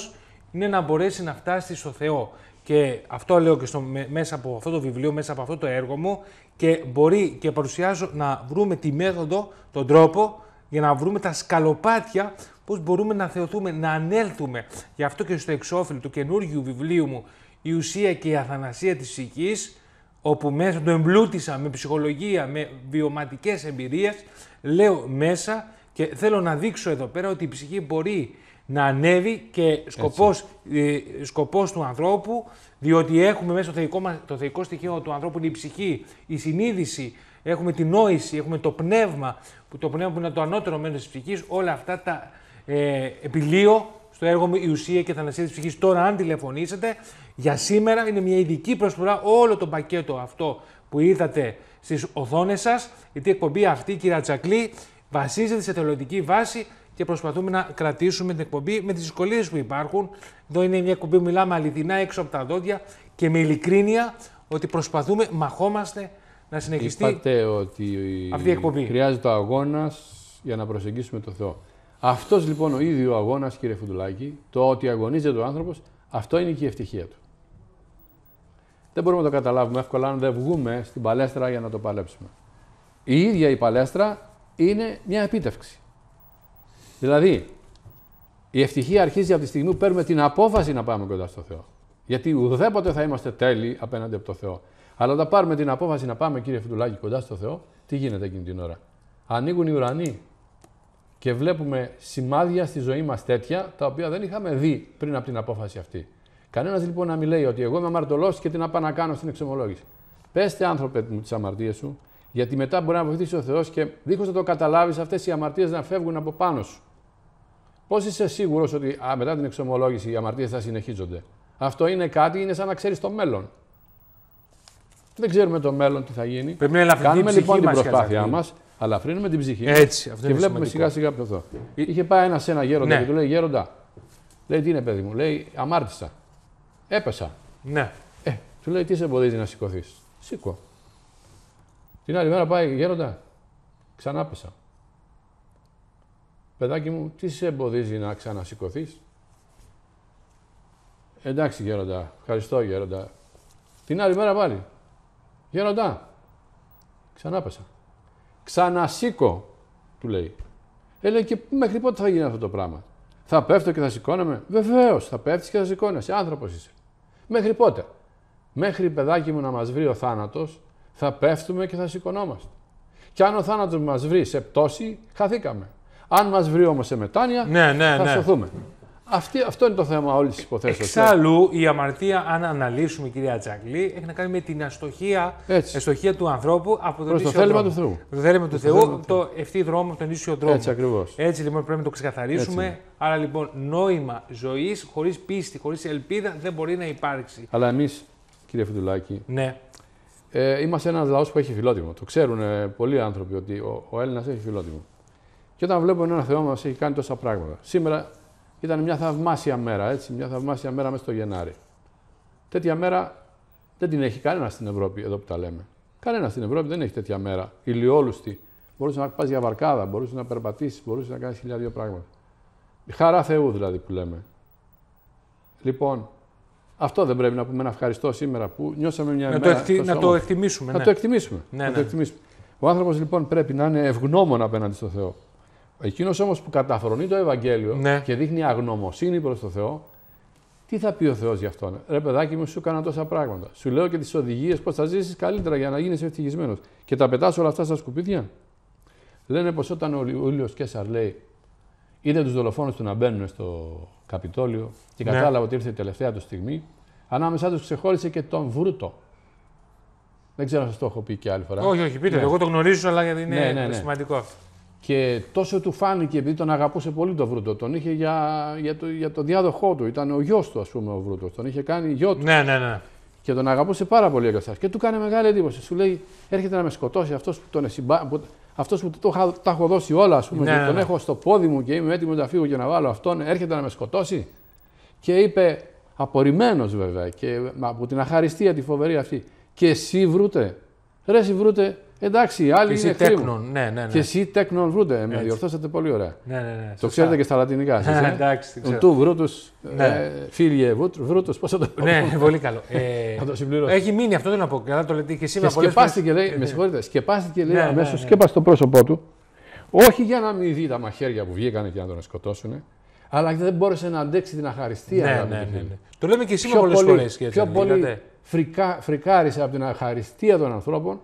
είναι να μπορέσει να φτάσει στο Θεό. Και αυτό λέω και στο, μέσα από αυτό το βιβλίο, μέσα από αυτό το έργο μου και μπορεί και παρουσιάζω να βρούμε τη μέθοδο, τον τρόπο για να βρούμε τα σκαλοπάτια πώς μπορούμε να θεωθούμε, να ανέλθουμε. Γι' αυτό και στο εξώφυλλο του καινούργιου βιβλίου μου η ουσία και η αθανασία της ψυχής, όπου μέσα το εμπλούτησα με ψυχολογία, με βιωματικές εμπειρίες, λέω μέσα και θέλω να δείξω εδώ πέρα ότι η ψυχή μπορεί να ανέβει και σκοπός, ε, σκοπός του ανθρώπου, διότι έχουμε μέσα το θεϊκό, το θεϊκό στοιχείο του ανθρώπου είναι η ψυχή, η συνείδηση, έχουμε την νόηση, έχουμε το πνεύμα, που το πνεύμα που είναι το ανώτερο μέρος της ψυχής, όλα αυτά τα ε, επιλύω στο έργο μου η ουσία και θανασία της ψυχής. Τώρα, αν τηλεφωνήσετε, για σήμερα είναι μια ειδική προσφορά όλο το πακέτο αυτό που είδατε στις οθόνες σας. Γιατί η εκπομπή αυτή, κυρία Τσακλή, βασίζεται σε θεολογική βάση και προσπαθούμε να κρατήσουμε την εκπομπή με τις δυσκολίες που υπάρχουν. Εδώ είναι μια εκπομπή που μιλάμε αληθινά έξω από τα δόντια και με ειλικρίνεια ότι προσπαθούμε, μαχόμαστε να συνεχιστεί ότι αυτή η εκπομπή. Χρειάζεται ο αγώνας για να προσεγγίσουμε το Θεό. Αυτός λοιπόν ο ίδιος αγώνας κύριε Φουντουλάκη, το ότι αγωνίζεται ο άνθρωπος, αυτό είναι και η ευτυχία του. Δεν μπορούμε να το καταλάβουμε εύκολα αν δεν βγούμε στην παλέστρα για να το παλέψουμε. Η ίδια η παλέστρα είναι μια επίτευξη. Δηλαδή, η ευτυχία αρχίζει από τη στιγμή που παίρνουμε την απόφαση να πάμε κοντά στο Θεό. Γιατί ουδέποτε θα είμαστε τέλειοι απέναντι από το Θεό. Αλλά όταν πάρουμε την απόφαση να πάμε, κύριε Φουντουλάκη, κοντά στο Θεό, τι γίνεται εκείνη την ώρα. Ανοίγουν οι ουρανοί, και βλέπουμε σημάδια στη ζωή μας τέτοια τα οποία δεν είχαμε δει πριν από την απόφαση αυτή. Κανένας λοιπόν να μην λέει ότι εγώ είμαι αμαρτωλός και τι να πάω να κάνω στην εξομολόγηση. Πέστε, άνθρωπε μου, τις αμαρτίες σου, γιατί μετά μπορεί να βοηθήσει ο Θεός και δίχως να το καταλάβεις αυτές οι αμαρτίες να φεύγουν από πάνω σου. Πώς είσαι σίγουρος ότι α, μετά την εξομολόγηση οι αμαρτίες θα συνεχίζονται. Αυτό είναι κάτι, είναι σαν να ξέρεις το μέλλον. Δεν ξέρουμε το μέλλον τι θα γίνει. Πρέπει να Κάνουμε λοιπόν την προσπάθειά μας αλλά αφρύνουμε την ψυχή. Έτσι, αυτό και βλέπουμε σιγά σιγά αυτό. Είχε πάει ένας σε ένα γέροντα και του λέει: Γέροντα, λέει τι είναι παιδί μου, λέει Αμάρτησα. Έπεσα. Ναι. Ε, του λέει: Τι σε εμποδίζει να σηκωθείς. Σήκω. Την άλλη μέρα πάει γέροντα, ξανά πέσα. Παιδάκι μου, τι σε εμποδίζει να ξανασηκωθείς. Εντάξει γέροντα, ευχαριστώ γέροντα. Την άλλη μέρα πάλι. Γέροντα, ξανά πέσα. Ξανασήκω, του λέει. Έλεγε και μέχρι πότε θα γίνει αυτό το πράγμα. Θα πέφτω και θα σηκώναμε. Βεβαίως, θα πέφτεις και θα σηκώνεσαι. Άνθρωπος είσαι. Μέχρι πότε. Μέχρι παιδάκι μου να μας βρει ο θάνατος, θα πέφτουμε και θα σηκωνόμαστε. Και αν ο θάνατος μας βρει σε πτώση, χαθήκαμε. Αν μας βρει όμως σε μετάνοια, ναι, ναι, θα ναι. σωθούμε. Αυτή, αυτό είναι το θέμα όλης της υποθέσεως. Εξάλλου, η αμαρτία, αν αναλύσουμε, κυρία Τζαγκλή, έχει να κάνει με την αστοχία, αστοχία του ανθρώπου από τον το θέλημα του Θεού. Το θέλημα του Θεού, το, ευθύ δρόμο τον ίσιο δρόμο. Έτσι ακριβώς. Έτσι λοιπόν πρέπει να το ξεκαθαρίσουμε. Έτσι. Άρα λοιπόν, νόημα ζωής χωρίς πίστη, χωρίς ελπίδα δεν μπορεί να υπάρξει. Αλλά εμείς, κύριε Φιντουλάκη, ναι. ε, είμαστε ένας λαός που έχει φιλότιμο. Το ξέρουν ε, πολλοί άνθρωποι ότι ο, ο Έλληνας έχει φιλότιμο. Και όταν βλέπουμε ένα Θεό μας έχει κάνει τόσα πράγματα. Σήμερα ήταν μια θαυμάσια μέρα, έτσι, μια θαυμάσια μέρα μέσα στο Γενάρη. Τέτοια μέρα δεν την έχει κανένας στην Ευρώπη, εδώ που τα λέμε. Κανένας στην Ευρώπη δεν έχει τέτοια μέρα. Ηλιόλουστη. Μπορούσε να πας για βαρκάδα, μπορούσε να περπατήσεις, μπορούσε να κάνεις χιλιάδια πράγματα. Χαρά Θεού δηλαδή που λέμε. Λοιπόν, αυτό δεν πρέπει να πούμε ένα ευχαριστώ σήμερα που νιώσαμε μια να μέρα. Να ναι. το εκτιμήσουμε. Ναι. Να το εκτιμήσουμε. Ναι, να Το εκτιμήσουμε. Ο άνθρωπος λοιπόν πρέπει να είναι ευγνώμων απέναντι στο Θεό. Εκείνος όμως που καταφρονεί το Ευαγγέλιο ναι. και δείχνει αγνωμοσύνη προς τον Θεό, τι θα πει ο Θεός γι' αυτόν. Ρε παιδάκι μου, σου έκανα τόσα πράγματα. Σου λέω και τις οδηγίες πώς θα ζήσεις καλύτερα για να γίνεις ευτυχισμένος. Και τα πετάς όλα αυτά στα σκουπίδια. Λένε πως όταν ο Ιούλιο Κέσσαρ λέει, είδε τους δολοφόνους του να μπαίνουν στο Καπιτόλιο και ναι. κατάλαβε ότι ήρθε η τελευταία του στιγμή, ανάμεσά τους ξεχώρισε και τον Βρούτο. Δεν ξέρω αν σας το έχω πει και άλλη φορά. Όχι, όχι, πείτε. Ναι. Εγώ το γνωρίζω, αλλά είναι ναι, ναι, ναι, σημαντικό αυτό. Και τόσο του φάνηκε, επειδή τον αγαπούσε πολύ τον Βρούτο, τον είχε για, για, το, για το διάδοχό του. Ήταν ο γιος του, ας πούμε, ο Βρούτος. Τον είχε κάνει γιο του. Ναι, ναι, ναι. Και τον αγαπούσε πάρα πολύ ο Και του κάνει μεγάλη εντύπωση. Σου λέει, έρχεται να με σκοτώσει αυτός που τον εσυμπά... που... Αυτός που το, τα έχω δώσει όλα, ας πούμε, ναι, και ναι, τον ναι. έχω στο πόδι μου και είμαι έτοιμος να φύγω και να βάλω αυτόν, έρχεται να με σκοτώσει. Και είπε, απορριμμένος βέβαια, και από την αχαριστία τη φοβερή αυτή, και εσύ βρούτε, ρε εσύ βρούτε, Εντάξει, οι άλλοι είναι τέκνον. Ναι, ναι, ναι. Και εσύ τέκνον ε, Έτσι. Με διορθώσατε πολύ ωραία. Ναι, ναι, ναι. Το ξέρετε και στα λατινικά. Εσείς, <laughs> ε? Εντάξει, το του βρούτους. Ναι. Ε, Φίλιε βρούτους. Πώς θα το πω. Ναι, ναι πολύ καλό. Ε, <laughs> θα το συμπληρώσω. Έχει μείνει αυτό δεν να πω. Καλά, το λέτε και σήμερα. Σκεπάστηκε, λέει. Με ναι. συγχωρείτε. Σκεπάστηκε, λέει ναι, αμέσω. Σκέπασε το πρόσωπό του. Όχι για να μην δει τα μαχαίρια που βγήκανε και να τον σκοτώσουν, αλλά δεν μπόρεσε να αντέξει την αχαριστία. Ναι, ναι, ναι, Το λέμε και σήμερα πολλές φορέ. Πιο πολύ φρικάρισε από την αχαριστία των ανθρώπων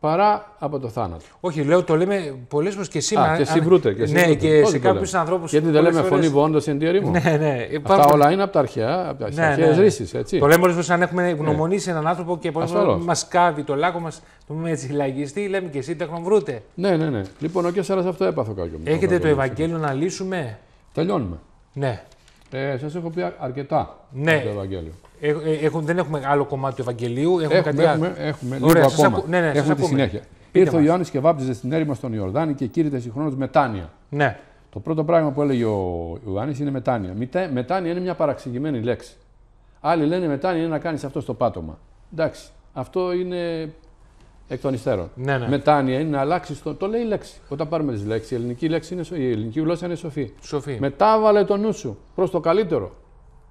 παρά από το θάνατο. Όχι, λέω το λέμε πολλές φορές και σήμερα. Α, και εσύ βρούτε. Και ναι, και σε κάποιους ανθρώπους. Γιατί δεν λέμε φωνή βόντος εν διορίμου. Ναι, ναι. Υπάρχουν... Αυτά όλα είναι από τα αρχαία, από τα αρχαία ναι, ναι. ναι. έτσι. Το λέμε πολλές φορές αν έχουμε ναι. γνωμονήσει ναι. έναν άνθρωπο και πολλές φορές μας κάβει το λάκκο μας, το πούμε έτσι λαγιστή, λέμε και εσύ τα βρούτε. Ναι, ναι, ναι. Λοιπόν, ο Κέσσαρας αυτό έπαθε κάποιο. Έχετε το Ευαγγέλιο να λύσουμε. Τελειώνουμε. Ναι. Ε, Σας έχω πει αρκετά ναι. το Ευαγγέλιο. Ε, ε, έχουν, δεν έχουμε άλλο κομμάτι του Ευαγγελίου. Έχουμε, έχουμε, κάτι έχουμε, έχουμε λίγο ακόμα. Ναι, ναι, έχουμε τη συνέχεια. Ήρθε ο Ιωάννης και βάπτιζε στην έρημο στον Ιορδάνη και κήρυτε συγχρόνως μετάνοια. Ναι. Το πρώτο πράγμα που έλεγε ο Ιωάννης είναι μετάνοια. Μετα... Μετάνοια είναι μια παραξηγημένη λέξη. Άλλοι λένε μετάνοια είναι να κάνεις αυτό στο πάτωμα. Εντάξει. Αυτό είναι εκ των υστέρων. Ναι, ναι. Μετάνοια είναι να αλλάξει το. Το λέει η λέξη. Όταν πάρουμε τις λέξεις, η ελληνική, λέξη είναι, η ελληνική γλώσσα είναι σοφή. σοφή. Μετάβαλε το νου σου προς το καλύτερο.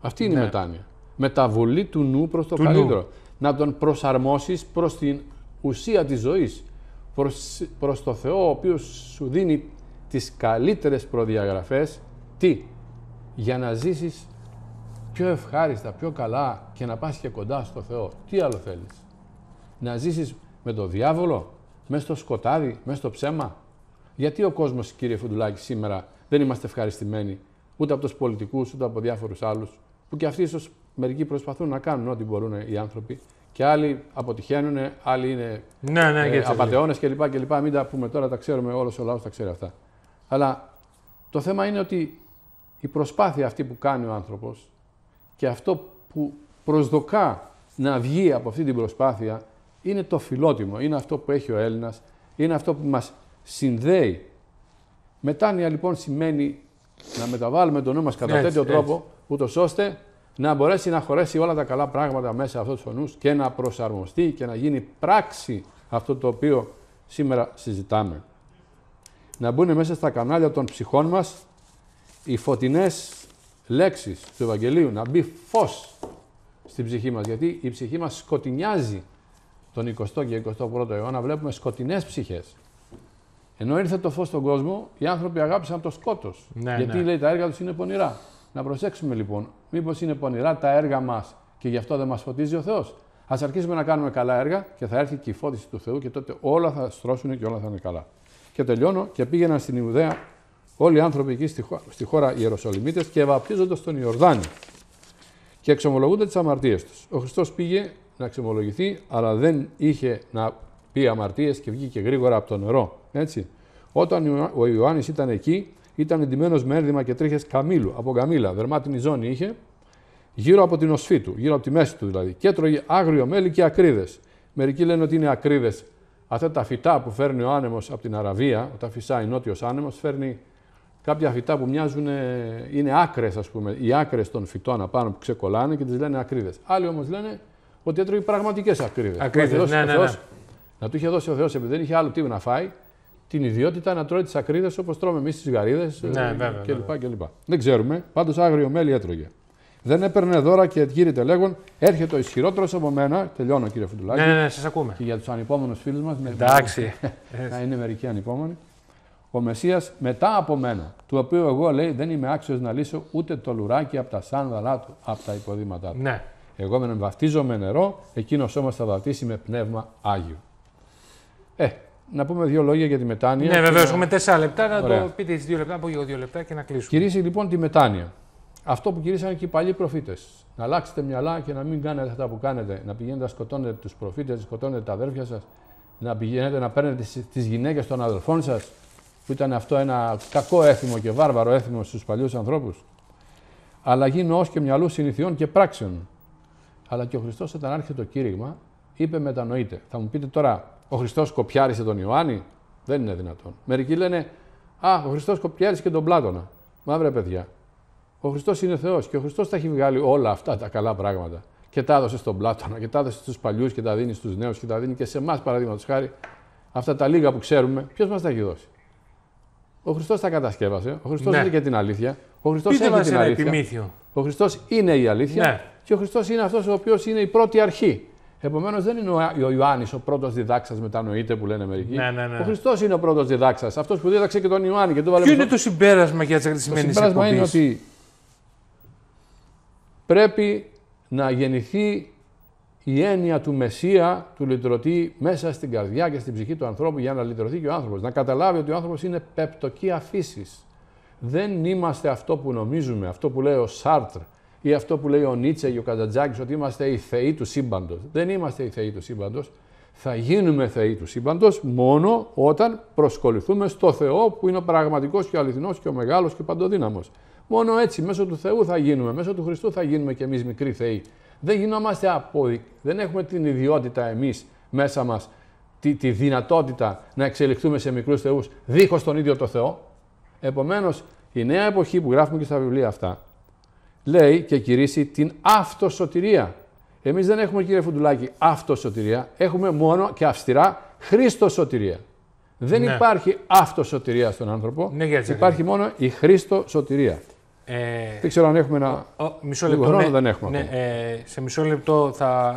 Αυτή είναι η ναι. μετάνοια. Μεταβολή του νου προς το του καλύτερο. Να τον προσαρμόσεις προς την ουσία της ζωής. Προς το Θεό, ο οποίος σου δίνει τις καλύτερες προδιαγραφές. Τι, για να ζήσεις πιο ευχάριστα, πιο καλά και να πά και κοντά στο Θεό. Τι άλλο θέλεις, Να ζήσεις με το διάβολο, μέσα στο σκοτάδι, μέσα στο ψέμα. Γιατί ο κόσμος, κύριε Φουντουλάκη, σήμερα δεν είμαστε ευχαριστημένοι ούτε από τους πολιτικούς ούτε από διάφορους άλλους, που και αυτοί ίσως μερικοί προσπαθούν να κάνουν ό,τι μπορούν οι άνθρωποι και άλλοι αποτυχαίνουν, άλλοι είναι ναι, ναι, ε, απαταιώνε κλπ, κλπ. Μην τα πούμε τώρα, τα ξέρουμε, όλος ο λαός τα ξέρει αυτά. Αλλά το θέμα είναι ότι η προσπάθεια αυτή που κάνει ο άνθρωπος και αυτό που προσδοκά να βγει από αυτή την προσπάθεια είναι το φιλότιμο, είναι αυτό που έχει ο Έλληνας, είναι αυτό που μας συνδέει. Μετάνοια λοιπόν σημαίνει να μεταβάλουμε τον νου μας κατά τέτοιο τρόπο, ούτως ώστε να μπορέσει να χωρέσει όλα τα καλά πράγματα μέσα αυτούς τους νους και να προσαρμοστεί και να γίνει πράξη αυτό το οποίο σήμερα συζητάμε. Να μπουν μέσα στα κανάλια των ψυχών μας οι φωτεινές λέξεις του Ευαγγελίου, να μπει φως στην ψυχή μας, γιατί η ψυχή μας σκοτεινιάζει τον 20ο και 21ο αιώνα βλέπουμε σκοτεινές ψυχές. Ενώ ήρθε το φως στον κόσμο, οι άνθρωποι αγάπησαν το σκότος. Ναι, γιατί ναι. λέει τα έργα τους είναι πονηρά. Να προσέξουμε λοιπόν, μήπως είναι πονηρά τα έργα μας και γι' αυτό δεν μας φωτίζει ο Θεός. Ας αρχίσουμε να κάνουμε καλά έργα και θα έρθει και η φώτιση του Θεού και τότε όλα θα στρώσουν και όλα θα είναι καλά. Και τελειώνω και πήγαιναν στην Ιουδαία όλοι οι άνθρωποι εκεί στη χώρα, στη χώρα και ευαπτίζοντα τον Ιορδάνη και εξομολογούνται τις αμαρτίες τους. Ο Χριστός πήγε να ξεμολογηθεί, αλλά δεν είχε να πει αμαρτίες και βγήκε γρήγορα από το νερό. Έτσι. Όταν ο Ιωάννης ήταν εκεί, ήταν εντυμένος με έρδημα και τρίχες καμίλου, από καμίλα. Δερμάτινη ζώνη είχε, γύρω από την οσφή του, γύρω από τη μέση του δηλαδή. Και έτρωγε άγριο μέλι και ακρίδες. Μερικοί λένε ότι είναι ακρίδες. Αυτά τα φυτά που φέρνει ο άνεμος από την Αραβία, όταν φυσάει νότιος άνεμος, φέρνει κάποια φυτά που μοιάζουν, είναι άκρες, ας πούμε, οι άκρες των φυτών απάνω που ξεκολλάνε και τις λένε ακρίδες. Άλλοι όμως λένε ότι έτρωγε πραγματικές ακρίβειες. Ακρίβειες. Ναι, ναι, ναι. Να του είχε δώσει ο Θεός, επειδή δεν είχε άλλο τι να φάει, την ιδιότητα να τρώει τις ακρίδε όπως τρώμε εμείς τις γαρίδε κλπ. Δεν ξέρουμε. Πάντως άγριο μέλι έτρωγε. Δεν έπαιρνε δώρα και γύρεται λέγον, έρχεται ο ισχυρότερος από μένα. Τελειώνω, κύριε Φουντουλάκη. Ναι, ναι, ναι σας ακούμε. Και για τους ανυπόμενου φίλους μας. Εντάξει. <laughs> να είναι μερικοί ανυπόμονοι. Ο Μεσία μετά από μένα, του οποίου εγώ λέει δεν είμαι άξιος να λύσω ούτε το λουράκι από τα σάνδαλά του, από τα υποδήματά του. Ναι. Εγώ με βαφτίζω με νερό, εκείνος όμως θα βαφτίσει με πνεύμα Άγιο. Ε, να πούμε δύο λόγια για τη μετάνοια. Ναι, βεβαίω, έχουμε τέσσερα λεπτά. Να Ωραία. το πείτε δύο λεπτά, να πω δύο λεπτά και να κλείσουμε. Κυρίσει λοιπόν τη μετάνοια. Αυτό που κυρίσαν και οι παλιοί προφήτες. Να αλλάξετε μυαλά και να μην κάνετε αυτά που κάνετε. Να πηγαίνετε να σκοτώνετε τους προφήτες, να σκοτώνετε τα αδέρφια σας. Να πηγαίνετε να παίρνετε τις γυναίκες των αδελφών σας. Που ήταν αυτό ένα κακό έθιμο και βάρβαρο έθιμο στους παλιούς ανθρώπους. Αλλαγή νοό και μυαλού συνηθιών και πράξεων αλλά και ο Χριστός όταν άρχισε το κήρυγμα, είπε μετανοείτε. Θα μου πείτε τώρα, ο Χριστός κοπιάρισε τον Ιωάννη. Δεν είναι δυνατόν. Μερικοί λένε, Α, ο Χριστός κοπιάρισε και τον Πλάτωνα. Μαύρε παιδιά. Ο Χριστός είναι Θεός και ο Χριστός τα έχει βγάλει όλα αυτά τα καλά πράγματα. Και τα έδωσε στον Πλάτωνα και τα έδωσε στους παλιούς και τα δίνει στους νέους και τα δίνει και σε εμάς παραδείγματος χάρη. Αυτά τα λίγα που ξέρουμε, ποιος μας τα έχει δώσει. Ο Χριστός τα κατασκεύασε. Ο Χριστός είναι και την αλήθεια. Ο Χριστός είναι η αλήθεια. Ναι και ο Χριστός είναι αυτός ο οποίος είναι η πρώτη αρχή. Επομένως, δεν είναι ο Ιωάννης ο πρώτος διδάξας, μετανοείται που λένε μερικοί. Ναι, ναι, ναι. Ο Χριστός είναι ο πρώτος διδάξας. Αυτός που δίδαξε και τον Ιωάννη. Και τον Ποιο είναι το συμπέρασμα για τις αυτό. Το συμπέρασμα είναι ότι πρέπει να γεννηθεί η έννοια του Μεσσία, του λυτρωτή, μέσα στην καρδιά και στην ψυχή του ανθρώπου για να λυτρωθεί και ο άνθρωπος. Να καταλάβει ότι ο άνθρωπος είναι πεπτοκή αφήση. Δεν είμαστε αυτό που νομίζουμε, αυτό που λέει ο Σάρτρ, ή αυτό που λέει ο Νίτσε και ο Καζαντζάκης, ότι είμαστε οι θεοί του σύμπαντος. Δεν είμαστε οι θεοί του σύμπαντος. Θα γίνουμε θεοί του σύμπαντος μόνο όταν προσκοληθούμε στο Θεό που είναι ο πραγματικός και ο αληθινός και ο μεγάλος και ο παντοδύναμος. Μόνο έτσι, μέσω του Θεού θα γίνουμε, μέσω του Χριστού θα γίνουμε κι εμείς μικροί θεοί. Δεν γινόμαστε από. δεν έχουμε την ιδιότητα εμείς μέσα μας, τη, δυνατότητα να εξελιχθούμε σε μικρούς θεούς δίχως τον ίδιο το Θεό. Επομένως, η νέα εποχή που γράφουμε και στα βιβλία αυτά, λέει και κηρύσσει την αυτοσωτηρία. Εμείς δεν έχουμε, κύριε Φουντουλάκη, αυτοσωτηρία. Έχουμε μόνο και αυστηρά Χριστοσωτηρία. Δεν ναι. υπάρχει αυτοσωτηρία στον άνθρωπο. Ναι, γιατί υπάρχει ναι. μόνο η Χριστοσωτηρία. Ε, δεν ξέρω αν έχουμε ένα. Ο, ο, μισό λεπτό. Χρόνο, ναι, δεν έχουμε ναι, ε, σε μισό λεπτό θα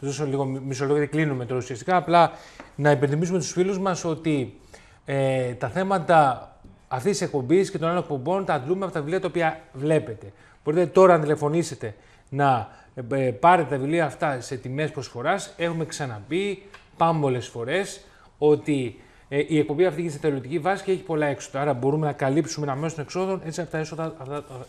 δώσω λίγο μισό λεπτό γιατί κλείνουμε τώρα ουσιαστικά. Απλά να υπενθυμίσουμε του φίλους μας ότι ε, τα θέματα αυτής της εκπομπής και των άλλων εκπομπών τα αντλούμε από τα βιβλία τα οποία βλέπετε. Μπορείτε τώρα να τηλεφωνήσετε να ε, ε, πάρετε τα βιβλία αυτά σε τιμές προσφοράς. Έχουμε ξαναπεί πάμε φορέ φορές ότι ε, η εκπομπή αυτή γίνεται σε θεωρητική βάση και έχει πολλά έξοδα. Άρα μπορούμε να καλύψουμε ένα μέρο των εξόδων έτσι από τα έσοδα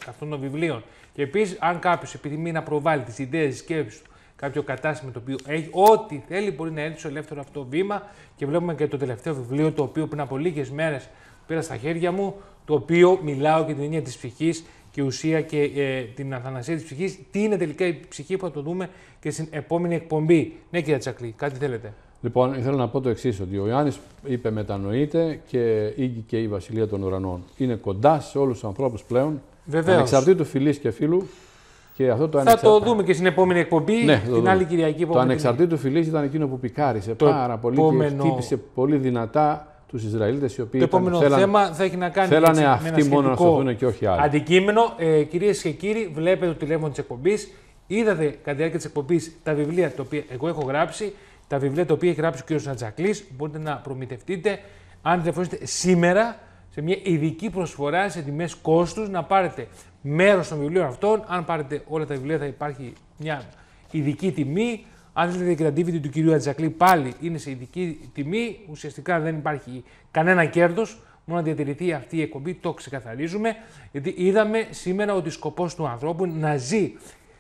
αυτών των βιβλίων. Και επίσης, αν κάποιος επιθυμεί να προβάλλει τις ιδέες, τις σκέψεις του, κάποιο κατάστημα το οποίο έχει, ό,τι θέλει μπορεί να έρθει στο ελεύθερο αυτό βήμα. Και βλέπουμε και το τελευταίο βιβλίο, το οποίο πριν από λίγες μέρες πήρα στα χέρια μου, το οποίο μιλάω για την έννοια της ψυχής και ουσία και ε, την αθανασία της ψυχής. Τι είναι τελικά η ψυχή που θα το δούμε και στην επόμενη εκπομπή. Ναι, κύριε Τσακλή, κάτι θέλετε. Λοιπόν, ήθελα να πω το εξής: Ότι ο Ιωάννης είπε μετανοείται και ήγηκε η βασιλεία των ουρανών. Είναι κοντά σε όλους τους ανθρώπους πλέον. Βεβαίως. Ανεξαρτήτου φιλής και φίλου. Και αυτό το θα το δούμε και στην επόμενη εκπομπή, ναι, την δούμε. άλλη Κυριακή. Το ανεξαρτήτου φιλής ήταν εκείνο που πικάρισε πάρα πολύ επόμενο... και χτύπησε πολύ δυνατά τους Ισραηλίτες οι οποίοι. Το επόμενο θέμα θα έχει να κάνει θέλανε έτσι, μόνο να το και όχι άλλοι. Αντικείμενο, ε, κυρίες και κύριοι, βλέπετε το τηλέφωνο της εκπομπής. Είδατε κατά τη διάρκεια της εκπομπής τα βιβλία τα οποία εγώ έχω γράψει, τα βιβλία τα οποία έχει γράψει ο κ. Ατζακλή. Μπορείτε να προμηθευτείτε. Αν τηλεφωνήσετε σήμερα σε μια ειδική προσφορά σε τιμές κόστους, να πάρετε μέρος των βιβλίων αυτών. Αν πάρετε όλα τα βιβλία, θα υπάρχει μια ειδική τιμή. Αν θέλετε και τα του κυρίου Ατζακλή πάλι είναι σε ειδική τιμή. Ουσιαστικά δεν υπάρχει κανένα κέρδος. Μόνο να διατηρηθεί αυτή η εκπομπή, το ξεκαθαρίζουμε. Γιατί είδαμε σήμερα ότι σκοπός του ανθρώπου να ζει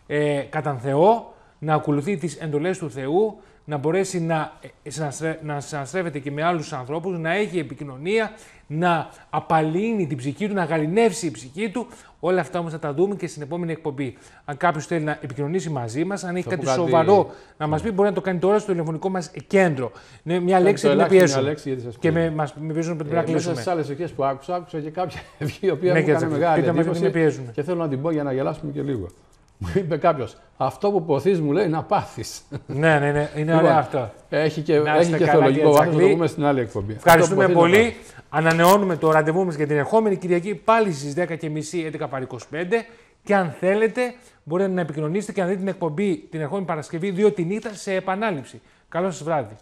ε, κατά Θεό, να ακολουθεί τις εντολές του Θεού, να μπορέσει να, ε, ε, να συναστρέφεται και με άλλους ανθρώπους, να έχει επικοινωνία, να απαλύνει την ψυχή του, να γαλινεύσει η ψυχή του. Όλα αυτά όμως θα τα δούμε και στην επόμενη εκπομπή. Αν κάποιος θέλει να επικοινωνήσει μαζί μας, αν έχει κάτι, σοβαρό να μας πει, μπορεί να το κάνει τώρα στο τηλεφωνικό μας κέντρο. Ναι, μια λέξη την πιέζουν. Και με, μας, με πιέζουν πρέπει να ε, κλείσουμε. Μέσα στις άλλες ευχές που άκουσα, άκουσα και κάποια <laughs> ευχή η οποία ναι, μου έκανε μεγάλη Και θέλω να την πω για να γελάσουμε και λίγο. Μου είπε κάποιος, αυτό που ποθείς μου λέει να πάθεις. ναι, ναι, ναι, είναι ωραία λοιπόν, αυτό. Έχει και, έχει και θεολογικό βάθο, το πούμε στην άλλη εκπομπή. Ευχαριστούμε πολύ. Ανανεώνουμε το ραντεβού μας για την ερχόμενη Κυριακή πάλι στις 10.30 1125 Και αν θέλετε, μπορείτε να επικοινωνήσετε και να δείτε την εκπομπή την ερχόμενη Παρασκευή, διότι νύχτα σε επανάληψη. Καλό σας βράδυ.